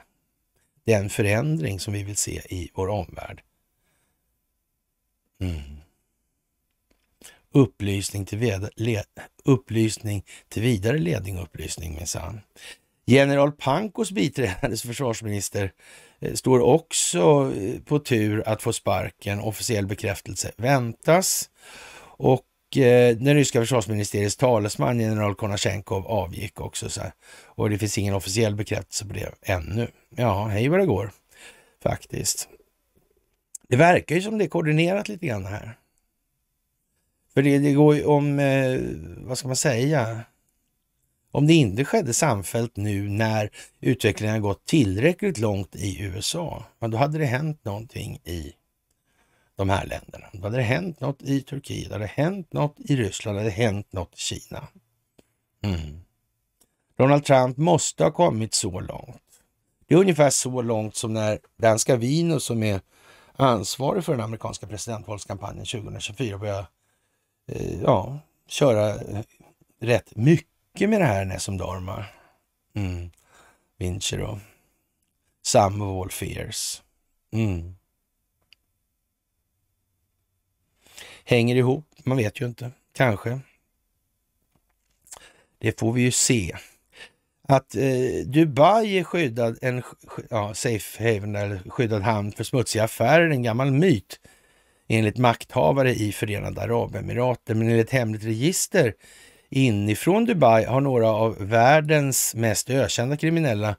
Den förändring som vi vill se i vår omvärld. Mm. Upplysning, till upplysning till vidare ledning och upplysning minsann. General Pankos biträdande försvarsminister eh, står också eh, på tur att få sparken. Officiell bekräftelse väntas. Och Eh, den ryska försvarsministeriets talesman general Konashenkov avgick också. Så här. Och det finns ingen officiell bekräftelse på det ännu. Ja, hej vad det går faktiskt. Det verkar ju som det är koordinerat lite grann här. För det, det går ju om, eh, vad ska man säga, om det inte skedde samfällt nu när utvecklingen har gått tillräckligt långt i USA, men då hade det hänt någonting i de här länderna. Då hade det hänt något i Turkiet, det hade hänt något i Ryssland, det hade hänt något i Kina. Mm. Donald Trump måste ha kommit så långt. Det är ungefär så långt som när danska Vino som är ansvarig för den amerikanska presidentvalskampanjen 2024 börjar eh, ja, köra eh, rätt mycket med det här Nessun Dorma, mm. Vinci of all Fears. Mm. hänger ihop. Man vet ju inte. Kanske. Det får vi ju se. Att eh, Dubai är skyddad, en ja, safe haven eller skyddad hamn för smutsiga affärer, en gammal myt enligt makthavare i Förenade Arabemiraten. Men enligt hemligt register inifrån Dubai har några av världens mest ökända kriminella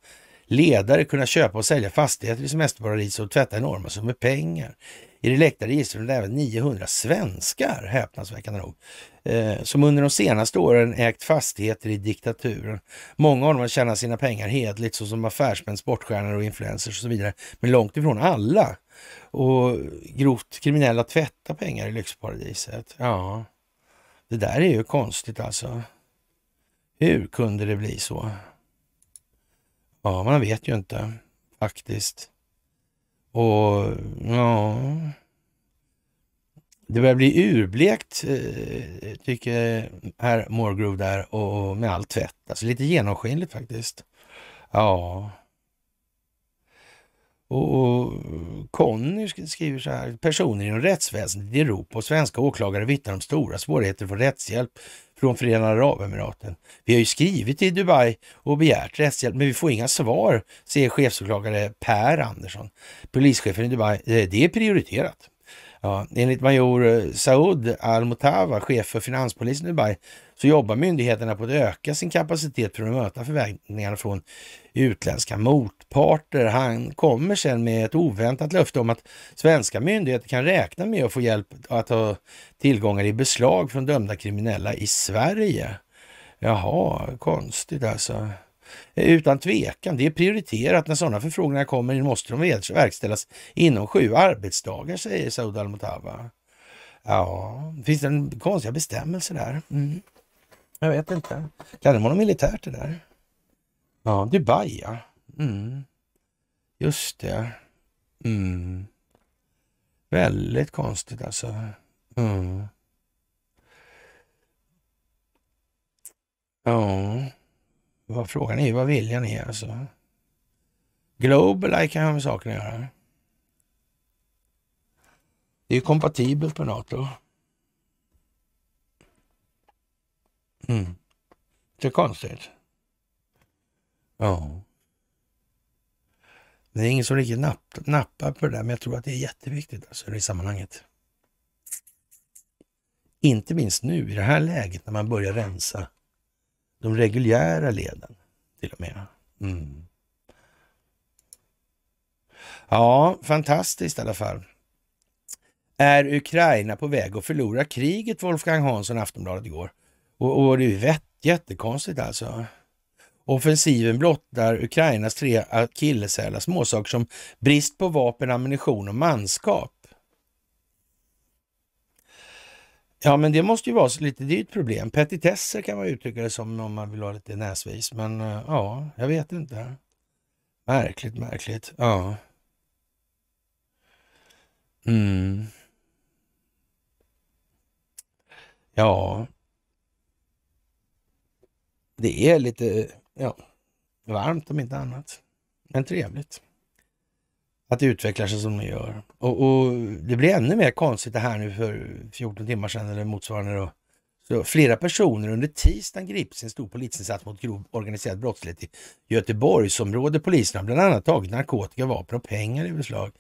ledare kunnat köpa och sälja fastigheter i semesterparadis och tvätta enorma summor pengar. I det läckta registret även 900 svenskar, häpnadsväckande nog, eh, som under de senaste åren ägt fastigheter i diktaturen. Många av dem har tjänat sina pengar hedligt såsom affärsmän, sportstjärnor och influencers och så vidare. Men långt ifrån alla. Och grovt kriminella tvättar pengar i lyxparadiset. Ja, det där är ju konstigt alltså. Hur kunde det bli så? Ja, man vet ju inte faktiskt. Och ja... Det börjar bli urblekt, eh, tycker herr Morgrove där, och med all tvätt. Alltså lite genomskinligt faktiskt. Ja. Och Conny skriver så här. Personer inom rättsväsendet i Europa och svenska åklagare vittnar om stora svårigheter för rättshjälp från Förenade Arabemiraten. Vi har ju skrivit till Dubai och begärt rättshjälp, men vi får inga svar, säger chefsåklagare Per Andersson. Polischefen i Dubai, eh, det är prioriterat. Ja, enligt major eh, Saud Al-Motawa, chef för finanspolisen i Dubai, så jobbar myndigheterna på att öka sin kapacitet för att möta förväntningarna från utländska motparter. Han kommer sen med ett oväntat löfte om att svenska myndigheter kan räkna med att få hjälp att ta tillgångar i beslag från dömda kriminella i Sverige. Jaha, konstigt alltså. Utan tvekan, det är prioriterat. När sådana förfrågningar kommer in måste de verkställas inom sju arbetsdagar, säger Saud al-Mutawwa. Ja, finns det en konstiga bestämmelse där? Mm. Jag vet inte. Kan det vara något militärt det där? Ja, Dubai ja. Mm. Just det. Mm. Väldigt konstigt alltså. Mm. Ja. Vad frågan är vad viljan är alltså. Global kan ha med saken att göra. Det är ju kompatibelt med NATO. Mm. Det är konstigt. Ja. Det är ingen som riktigt napp, nappar på det där, men jag tror att det är jätteviktigt alltså, i sammanhanget. Inte minst nu i det här läget när man börjar rensa de reguljära leden till och med. Mm. Ja, fantastiskt i alla fall. Är Ukraina på väg att förlora kriget, Wolfgang Hansson, Aftonbladet igår. Och, och det är vett, jättekonstigt alltså. Offensiven blottar Ukrainas tre akilleshälar, småsaker som brist på vapen, ammunition och manskap. Ja, men det måste ju vara lite, det är ett problem. Petitesser kan man uttrycka det som om man vill vara lite näsvis, men eh, ja, jag vet inte. Märkligt, märkligt. Ja. Mm. Ja. Det är lite ja, varmt om inte annat, men trevligt att det utvecklar sig som det gör. Och, och, det blir ännu mer konstigt det här nu för 14 timmar sedan eller motsvarande då. Så flera personer under tisdagen grips i en stor polisinsats mot grov organiserad brottslighet i Göteborgsområdet. Polisen har bland annat tagit narkotika, vapen och pengar i beslag.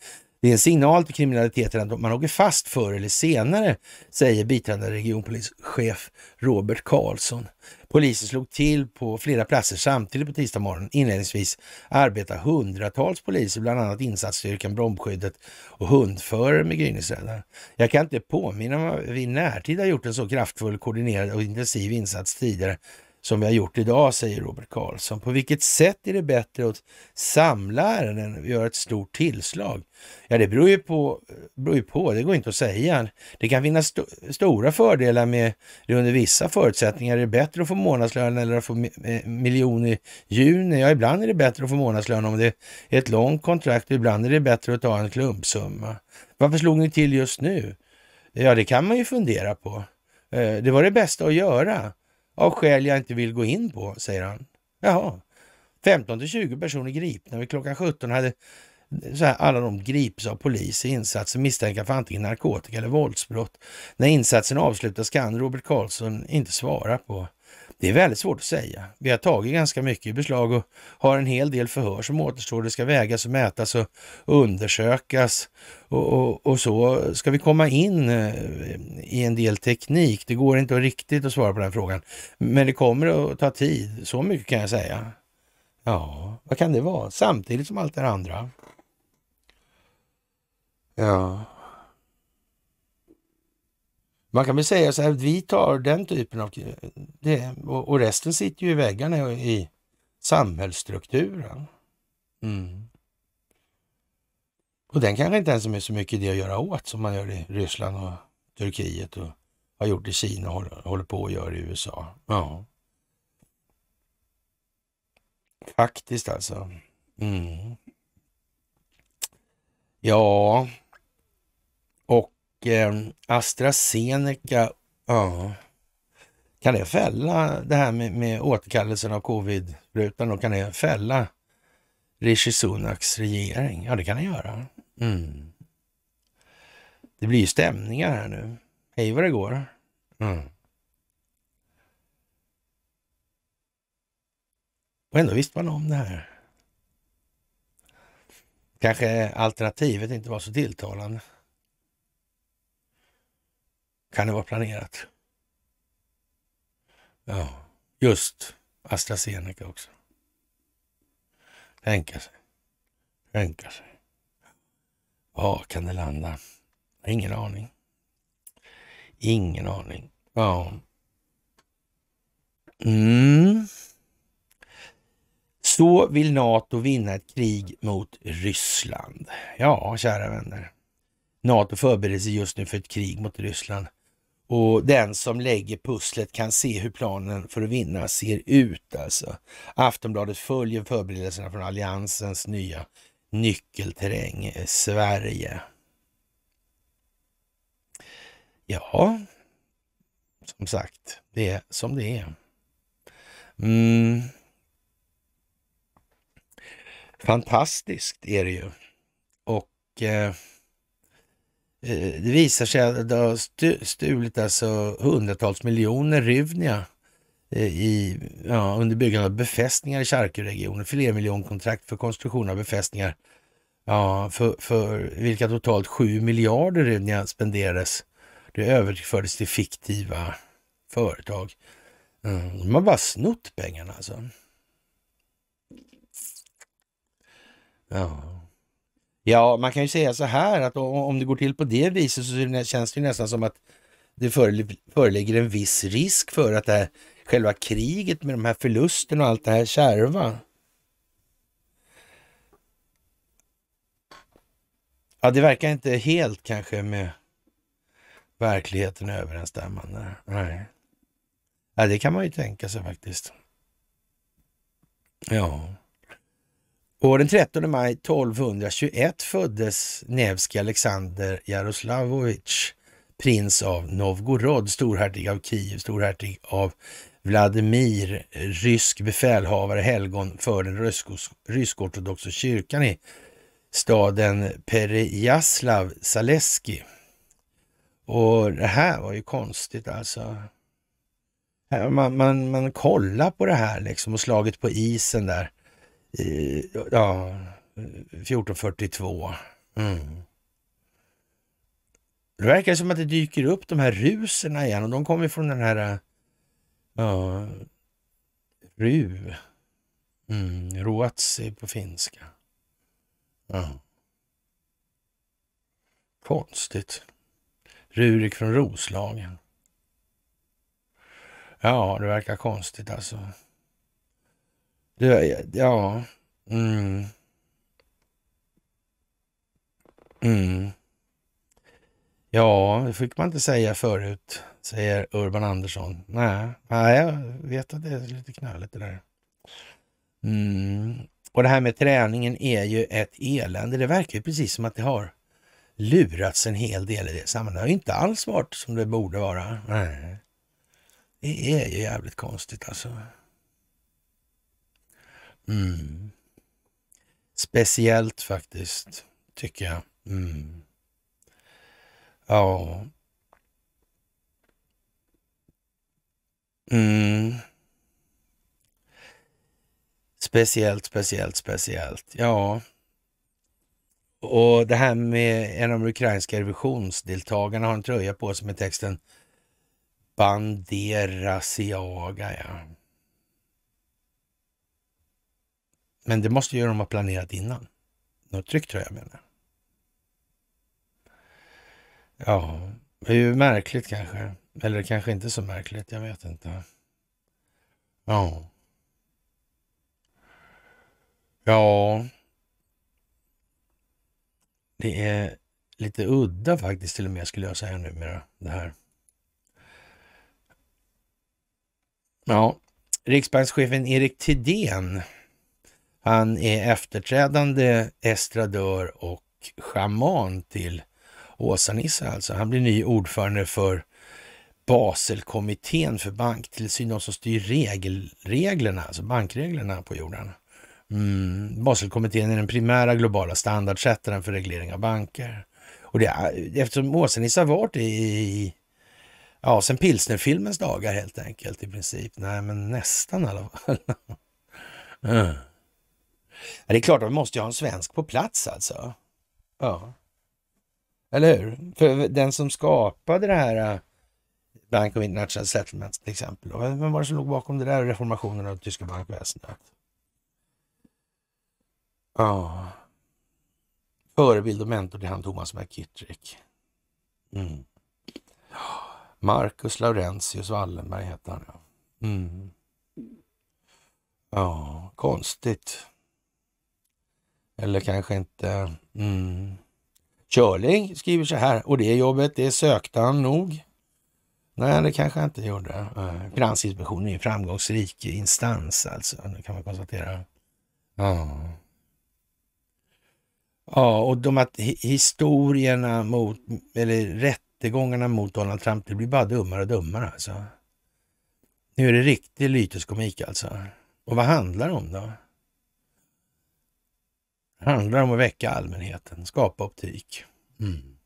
Det är en signal till kriminaliteten att man åker fast förr eller senare, säger biträdande regionpolischef Robert Karlsson. Polisen slog till på flera platser samtidigt på tisdag morgon. Inledningsvis arbetar hundratals poliser, bland annat insatsstyrkan, bromskyddet och hundförare med gryningsräddare. Jag kan inte påminna mig att vi i närtid har gjort en så kraftfull, koordinerad och intensiv insats tidigare som vi har gjort idag, säger Robert Karlsson. På vilket sätt är det bättre att samla ärenden och göra ett stort tillslag? Ja, det beror ju på, beror ju på. det går inte att säga. Det kan finnas st stora fördelar med det under vissa förutsättningar. Är det bättre att få månadslön eller att få mi eh, miljon i juni? Ja, ibland är det bättre att få månadslön om det är ett långt kontrakt. Ibland är det bättre att ta en klumpsumma. Varför slog ni till just nu? Ja, det kan man ju fundera på. Eh, det var det bästa att göra. Av skäl jag inte vill gå in på, säger han. Jaha. 15 till 20 personer gripna vid klockan 17 hade eh, så här, alla de grips av polis i insatsen misstänka för antingen narkotika eller våldsbrott. När insatsen avslutas kan Robert Karlsson inte svara på det är väldigt svårt att säga. Vi har tagit ganska mycket i beslag och har en hel del förhör som återstår. Det ska vägas och mätas och undersökas och, och, och så ska vi komma in eh, i en del teknik. Det går inte riktigt att svara på den frågan, men det kommer att ta tid. Så mycket kan jag säga. Ja, vad kan det vara? Samtidigt som allt det andra. Ja. Man kan väl säga så här, att vi tar den typen av... Det, och, resten sitter ju i väggarna i samhällsstrukturen. Mm. Och den kanske inte ens är så mycket det att göra åt som man gör i Ryssland och Turkiet och har gjort i Kina och håller på och gör i USA. Ja. Faktiskt alltså. Mm. Ja, eh, AstraZeneca, ja. Kan det fälla det här med, med återkallelsen av covid-rutan kan det fälla Rishi Sunaks regering? Ja, det kan det göra. Mm. Det blir ju stämningar här nu. Hej vad det går. Mm. Och ändå visste man om det här. Kanske alternativet inte var så tilltalande. Kan det vara planerat? Ja, just AstraZeneca också. Tänka sig. Tänka sig. Var kan det landa? Ingen aning. Ingen aning. Ja. Mm. Så vill Nato vinna ett krig mot Ryssland. Ja, kära vänner. Nato förbereder sig just nu för ett krig mot Ryssland och den som lägger pusslet kan se hur planen för att vinna ser ut. Alltså. Aftonbladet följer förberedelserna från Alliansens nya nyckelterräng eh, Sverige. Ja, som sagt, det är som det är. Mm. Fantastiskt är det ju. Och eh, Eh, det visar sig att det har stulit alltså hundratals miljoner ryvnia eh, i, ja, under byggande av befästningar i Charkivregionen. regionen för konstruktion av befästningar. Ja, för, för vilka totalt 7 miljarder ryvnia spenderades. Det överfördes till fiktiva företag. Mm, de har bara snott pengarna alltså. Ja. Ja, man kan ju säga så här att om det går till på det viset så känns det nästan som att det föreligger en viss risk för att det här, själva kriget med de här förlusterna och allt det här kärva. Ja, det verkar inte helt kanske med verkligheten överensstämmande. Nej. Ja, det kan man ju tänka sig faktiskt. Ja. På den 13 maj 1221 föddes Nevskij Alexander Jaroslavovich, prins av Novgorod, storhertig av Kiev, storhertig av Vladimir, rysk befälhavare, helgon för den rysk-ortodoxa kyrkan i staden Perejaslav Saleski. Och det här var ju konstigt alltså. Man, man, man kollar på det här liksom och slaget på isen där ja, 1442. Mm. Det verkar som att det dyker upp de här ruserna igen och de kommer från den här ja, Ru. Mm, Ruatsi på finska. Ja. Konstigt. Rurik från Roslagen. Ja, det verkar konstigt alltså. Du, ja... Mm. Mm. Ja, det fick man inte säga förut, säger Urban Andersson. Nej, jag vet att det är lite knöligt det där. Mm. Och det här med träningen är ju ett elände. Det verkar ju precis som att det har lurats en hel del i det sammanhanget. Det har ju inte alls varit som det borde vara. Nej. Det är ju jävligt konstigt alltså. Mm. Speciellt faktiskt, tycker jag. Mm. Ja. Mm. Speciellt, speciellt, speciellt. Ja. Och det här med en av de ukrainska revisionsdeltagarna har en tröja på sig med texten Bandera Siaga. Ja. Men det måste ju de ha planerat innan. Något tryck tror jag menar. Ja, det är ju märkligt kanske. Eller kanske inte så märkligt, jag vet inte. Ja. Ja. Det är lite udda faktiskt till och med skulle jag säga numera det här. Ja, riksbankschefen Erik Tidén han är efterträdande estradör och schaman till Åsa-Nisse alltså. Han blir ny ordförande för Baselkommittén för banktillsyn, de som styr regel, reglerna, alltså bankreglerna på jorden. Mm. Baselkommittén är den primära globala standardsättaren för reglering av banker. Och det är, eftersom Åsa-Nisse har varit i, ja, sen pilsnerfilmens dagar helt enkelt i princip. Nej, men nästan i alla fall. [laughs] mm. Ja, det är klart, att de måste ju ha en svensk på plats alltså. Ja. Eller hur? För den som skapade det här eh, Bank of International Settlements till exempel. Vem var det som låg bakom det där reformationen av tyska bankväsendet? Ja. Förebild och mentor till han Thomas McKittrick. Mm. Marcus Laurentius Wallenberg hette han ja. Mm. Ja, konstigt. Eller kanske inte. Mm. Körling skriver så här, och det jobbet det sökte han nog. Nej, det kanske han inte gjorde. Eh, Finansinspektionen är en framgångsrik instans alltså, det kan man konstatera. Ja. Ja, och de att historierna mot, eller rättegångarna mot Donald Trump, det blir bara dummare och dummare alltså. Nu är det riktig lyteskomik alltså. Och vad handlar det om då? handlar om att väcka allmänheten, skapa optik. Mm.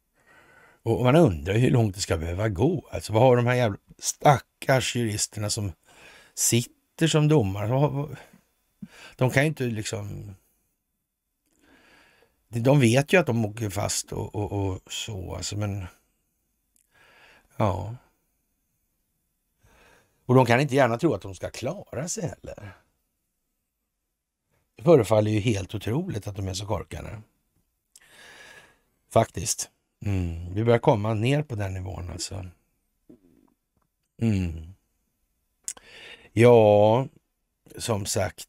Och man undrar hur långt det ska behöva gå. Alltså vad har de här jävla stackars juristerna som sitter som domare? De kan ju inte liksom... De vet ju att de åker fast och, och, och så, alltså, men... Ja. Och de kan inte gärna tro att de ska klara sig heller förefaller ju helt otroligt att de är så korkade. Faktiskt. Mm. Vi börjar komma ner på den nivån alltså. Mm. Ja, som sagt.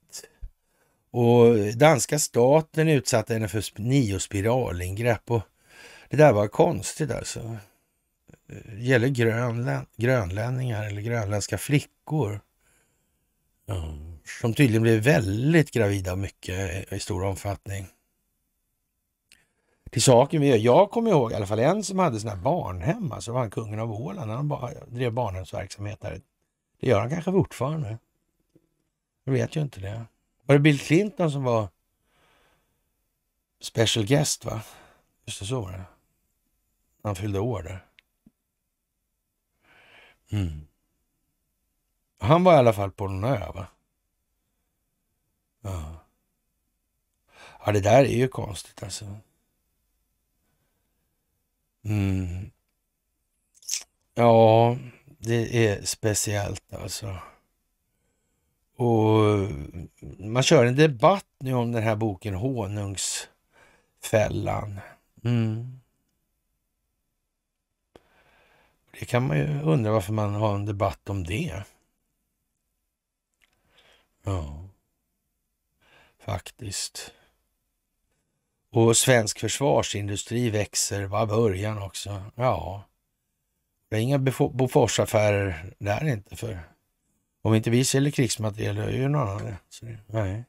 Och danska staten utsatte henne för nio spiralingrepp och det där var konstigt alltså. Det eh, gäller grönlän grönlänningar eller grönländska flickor. Mm som tydligen blev väldigt gravida mycket i stor omfattning. Till saken vi gör, jag kommer ihåg i alla fall en som hade sina barnhem, alltså var han kungen av Åland, han ba, drev barnhemsverksamhet där. Det gör han kanske fortfarande. Jag vet ju inte det. Var det Bill Clinton som var special guest va? Just det, så var det. Han fyllde år där. Mm. Han var i alla fall på någon ö va? Ja. ja, det där är ju konstigt alltså. Mm. Ja, det är speciellt alltså. Och man kör en debatt nu om den här boken Honungsfällan. Mm. Det kan man ju undra varför man har en debatt om det. Ja faktiskt. Och svensk försvarsindustri växer. Var början också. Ja, det är inga Boforsaffärer där inte. för Om inte vi säljer krigsmateriel, då är ju någon annan det. Nej.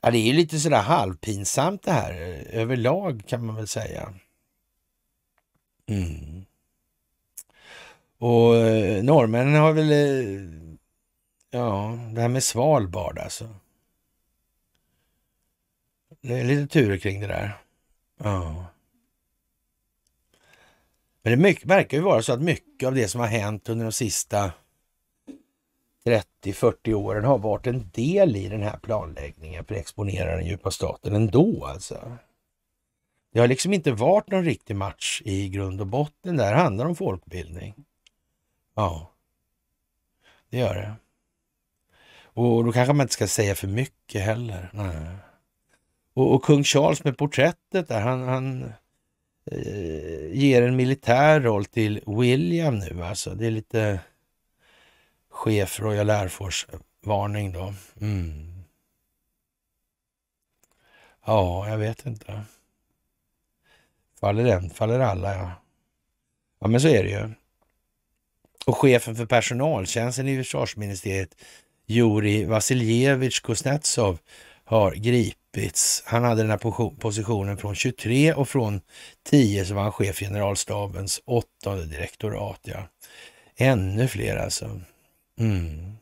Ja, det är ju lite sådär halvpinsamt det här eh, överlag kan man väl säga. Mm. Och eh, norrmännen har väl eh, Ja, det här med Svalbard alltså. Det är lite turer kring det där. Ja. Men det mycket, verkar ju vara så att mycket av det som har hänt under de sista 30-40 åren har varit en del i den här planläggningen för att exponera den djupa staten ändå alltså. Det har liksom inte varit någon riktig match i grund och botten. Det här handlar om folkbildning. Ja, det gör det. Och då kanske man inte ska säga för mycket heller. Nej. Och, och kung Charles med porträttet där, han, han eh, ger en militär roll till William nu alltså. Det är lite chef Royal Air Force-varning då. Mm. Ja, jag vet inte. Faller en, faller alla ja. Ja men så är det ju. Och chefen för personaltjänsten i försvarsministeriet Juri Vasiljevitj Kuznetsov har gripits. Han hade den här positionen från 23 och från 10 så var han chef generalstabens åttonde direktorat. Ja. Ännu fler alltså. Mm.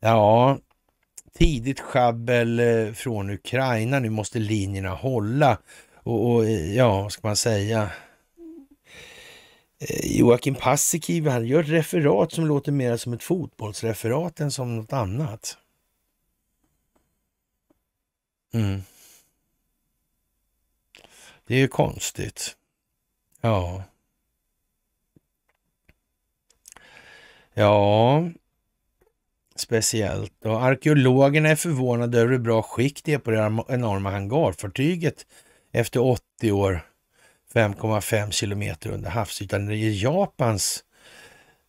Ja, tidigt schabbel eh, från Ukraina. Nu måste linjerna hålla. Och, och eh, ja, vad ska man säga? Eh, Joakim Paasikivi, han gör ett referat som låter mer som ett fotbollsreferat än som något annat. Mm. Det är ju konstigt. Ja. Ja, speciellt. Och arkeologerna är förvånade över hur bra skick det är på det enorma hangarfartyget efter 80 år. 5,5 kilometer under havsytan. Det är Japans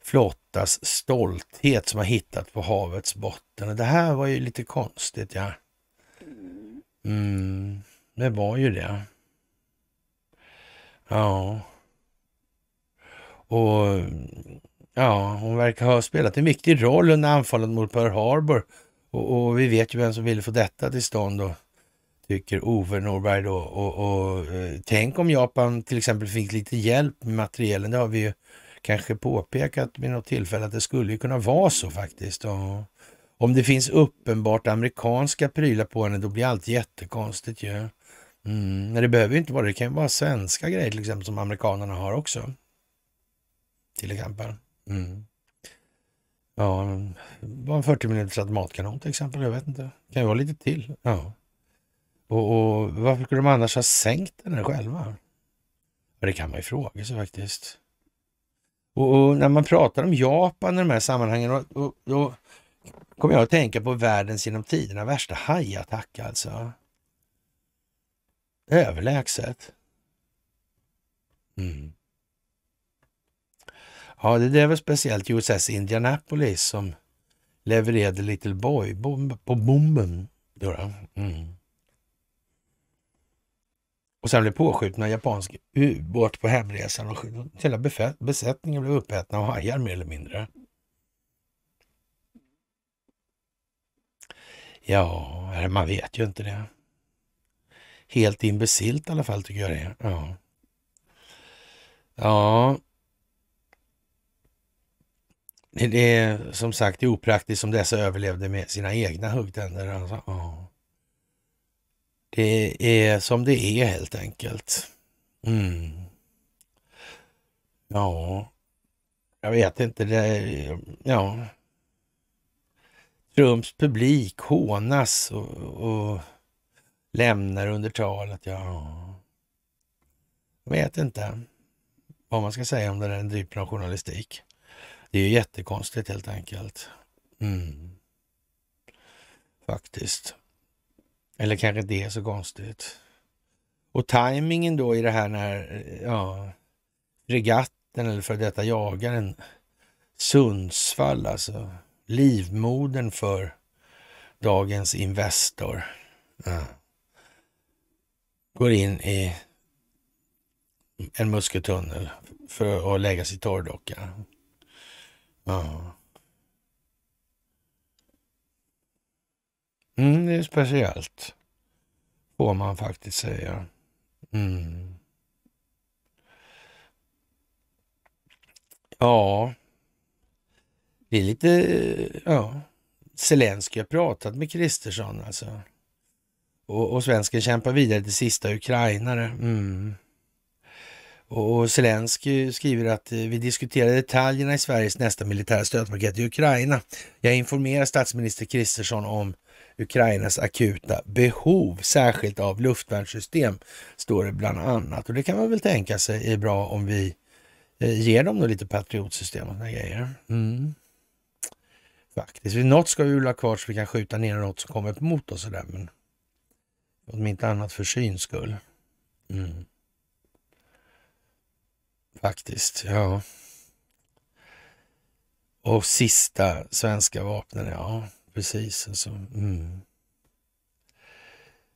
flottas stolthet som har hittat på havets botten. det här var ju lite konstigt, ja. Mm, det var ju det. Ja. Och ja, hon verkar ha spelat en viktig roll under anfallet mot Pearl Harbor. Och, och vi vet ju vem som ville få detta till stånd. Och, tycker Ove Norberg då. Och, och, eh, tänk om Japan till exempel fick lite hjälp med materielen. Det har vi ju kanske påpekat vid något tillfälle att det skulle ju kunna vara så faktiskt. Och om det finns uppenbart amerikanska prylar på henne, då blir allt jättekonstigt ju. Mm. Men det behöver ju inte vara det. Det kan ju vara svenska grejer till exempel som amerikanerna har också. Till exempel. Mm. Ja, bara en 40 minuters automatkanon till exempel. Jag vet inte. Det kan ju vara lite till. Ja. Och, och varför skulle de annars ha sänkt den här själva? det kan man ju fråga sig faktiskt. Och, och, när man pratar om Japan i de här sammanhangen, då, då kommer jag att tänka på världens genom tiderna värsta hajattack alltså. Överlägset. Mm. Ja, det är väl speciellt USS Indianapolis som levererade Little boy på bomben. Mm. Och sen blev påskjutna av japansk ubåt på hemresan och hela besättningen blev uppätna av hajar mer eller mindre. Ja, man vet ju inte det. Helt imbecillt i alla fall tycker jag det är. Ja. ja. Det är som sagt opraktiskt som dessa överlevde med sina egna huggtänder. Alltså. Ja. Det är som det är helt enkelt. Mm. Ja, jag vet inte. Det är, ja. Trumps publik hånas och, och lämnar under talet. Ja. Jag vet inte vad man ska säga om den här typen av journalistik. Det är ju jättekonstigt helt enkelt. Mm. Faktiskt. Eller kanske det är så konstigt. Och tajmingen då i det här när ja, regatten eller för detta jagaren Sundsvall alltså. livmodern för dagens Investor. Ja. Går in i en muskeltunnel för att lägga sig i torrdocka. Ja. Mm, det är speciellt, får man faktiskt säga. Mm. Ja, det är lite... Ja. Zelenskyj har pratat med Kristersson alltså. Och, och svensken kämpar vidare till sista ukrainare. Mm. Och, och Zelenskyj skriver att eh, vi diskuterar detaljerna i Sveriges nästa militära stödpaket i Ukraina. Jag informerar statsminister Kristersson om Ukrainas akuta behov, särskilt av luftvärnssystem, står det bland annat. Och det kan man väl tänka sig är bra om vi eh, ger dem lite patriotsystem och sådana grejer. Mm. Faktiskt. Något ska vi väl ha kvar så vi kan skjuta ner något som kommer mot oss. och Där, men om inte annat för syns skull. Mm. Faktiskt, ja. Och sista svenska vapnen, ja precis. Alltså. Mm.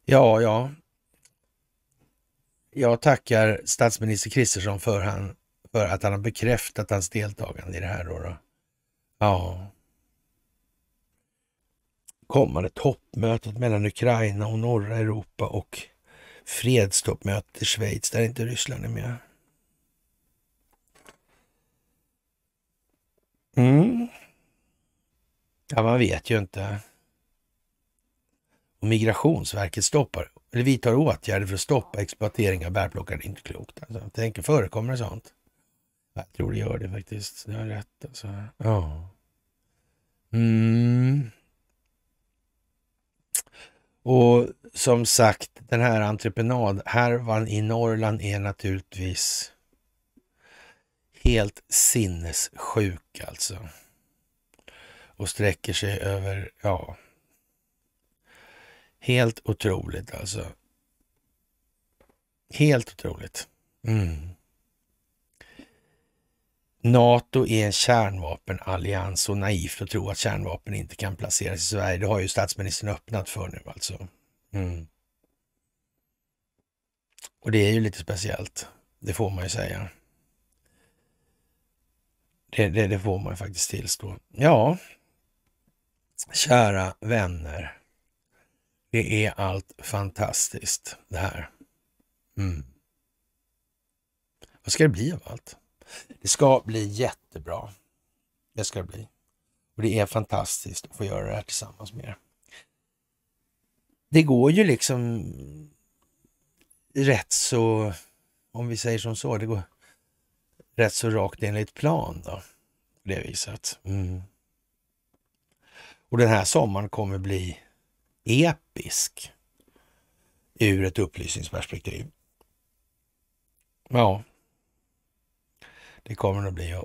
Ja, ja. Jag tackar statsminister Kristersson för, han, för att han har bekräftat hans deltagande i det här. Då, då. Ja. Kommande toppmötet mellan Ukraina och norra Europa och fredstoppmötet i Schweiz där inte Ryssland är med. Mm. Ja, man vet ju inte. Och Migrationsverket stoppar, eller vidtar åtgärder för att stoppa exploatering av bärplockare. Det är inte klokt. Alltså. Tänk, förekommer det sånt? Jag tror det gör det faktiskt. Du har rätt alltså. Ja. Mm. Och som sagt, den här entreprenadhärvan i Norrland är naturligtvis helt sinnessjuk alltså och sträcker sig över, ja, helt otroligt alltså. Helt otroligt. Mm. Nato är en kärnvapenallians och naivt att tro att kärnvapen inte kan placeras i Sverige. Det har ju statsministern öppnat för nu alltså. Mm. Och det är ju lite speciellt, det får man ju säga. Det, det, det får man ju faktiskt tillstå. Ja, Kära vänner. Det är allt fantastiskt det här. Mm. Vad ska det bli av allt? Det ska bli jättebra. Det ska det bli. Och det är fantastiskt att få göra det här tillsammans med er. Det går ju liksom rätt så, om vi säger som så, det går rätt så rakt enligt plan då. På det viset. Mm. Och den här sommaren kommer bli episk ur ett upplysningsperspektiv. Ja, det kommer att bli.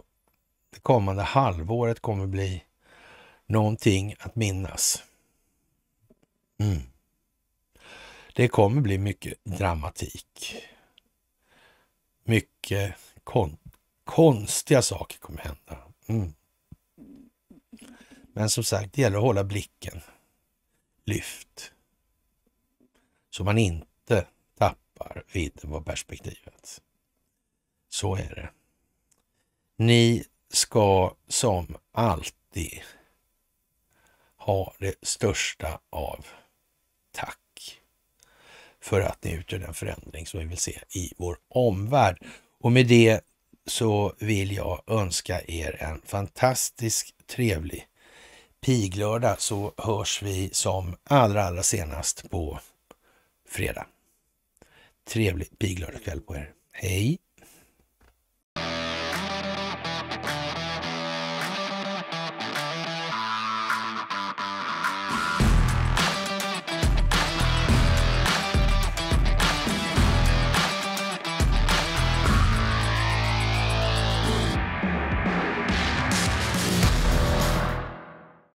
Det kommande halvåret kommer bli någonting att minnas. Mm. Det kommer bli mycket dramatik. Mycket kon konstiga saker kommer hända. Mm. Men som sagt, det gäller att hålla blicken lyft. Så man inte tappar vidden på perspektivet. Så är det. Ni ska som alltid ha det största av tack för att ni utgör den förändring som vi vill se i vår omvärld. Och med det så vill jag önska er en fantastisk trevlig piglördag så hörs vi som allra, allra senast på fredag. Trevlig piglördagkväll på er. Hej!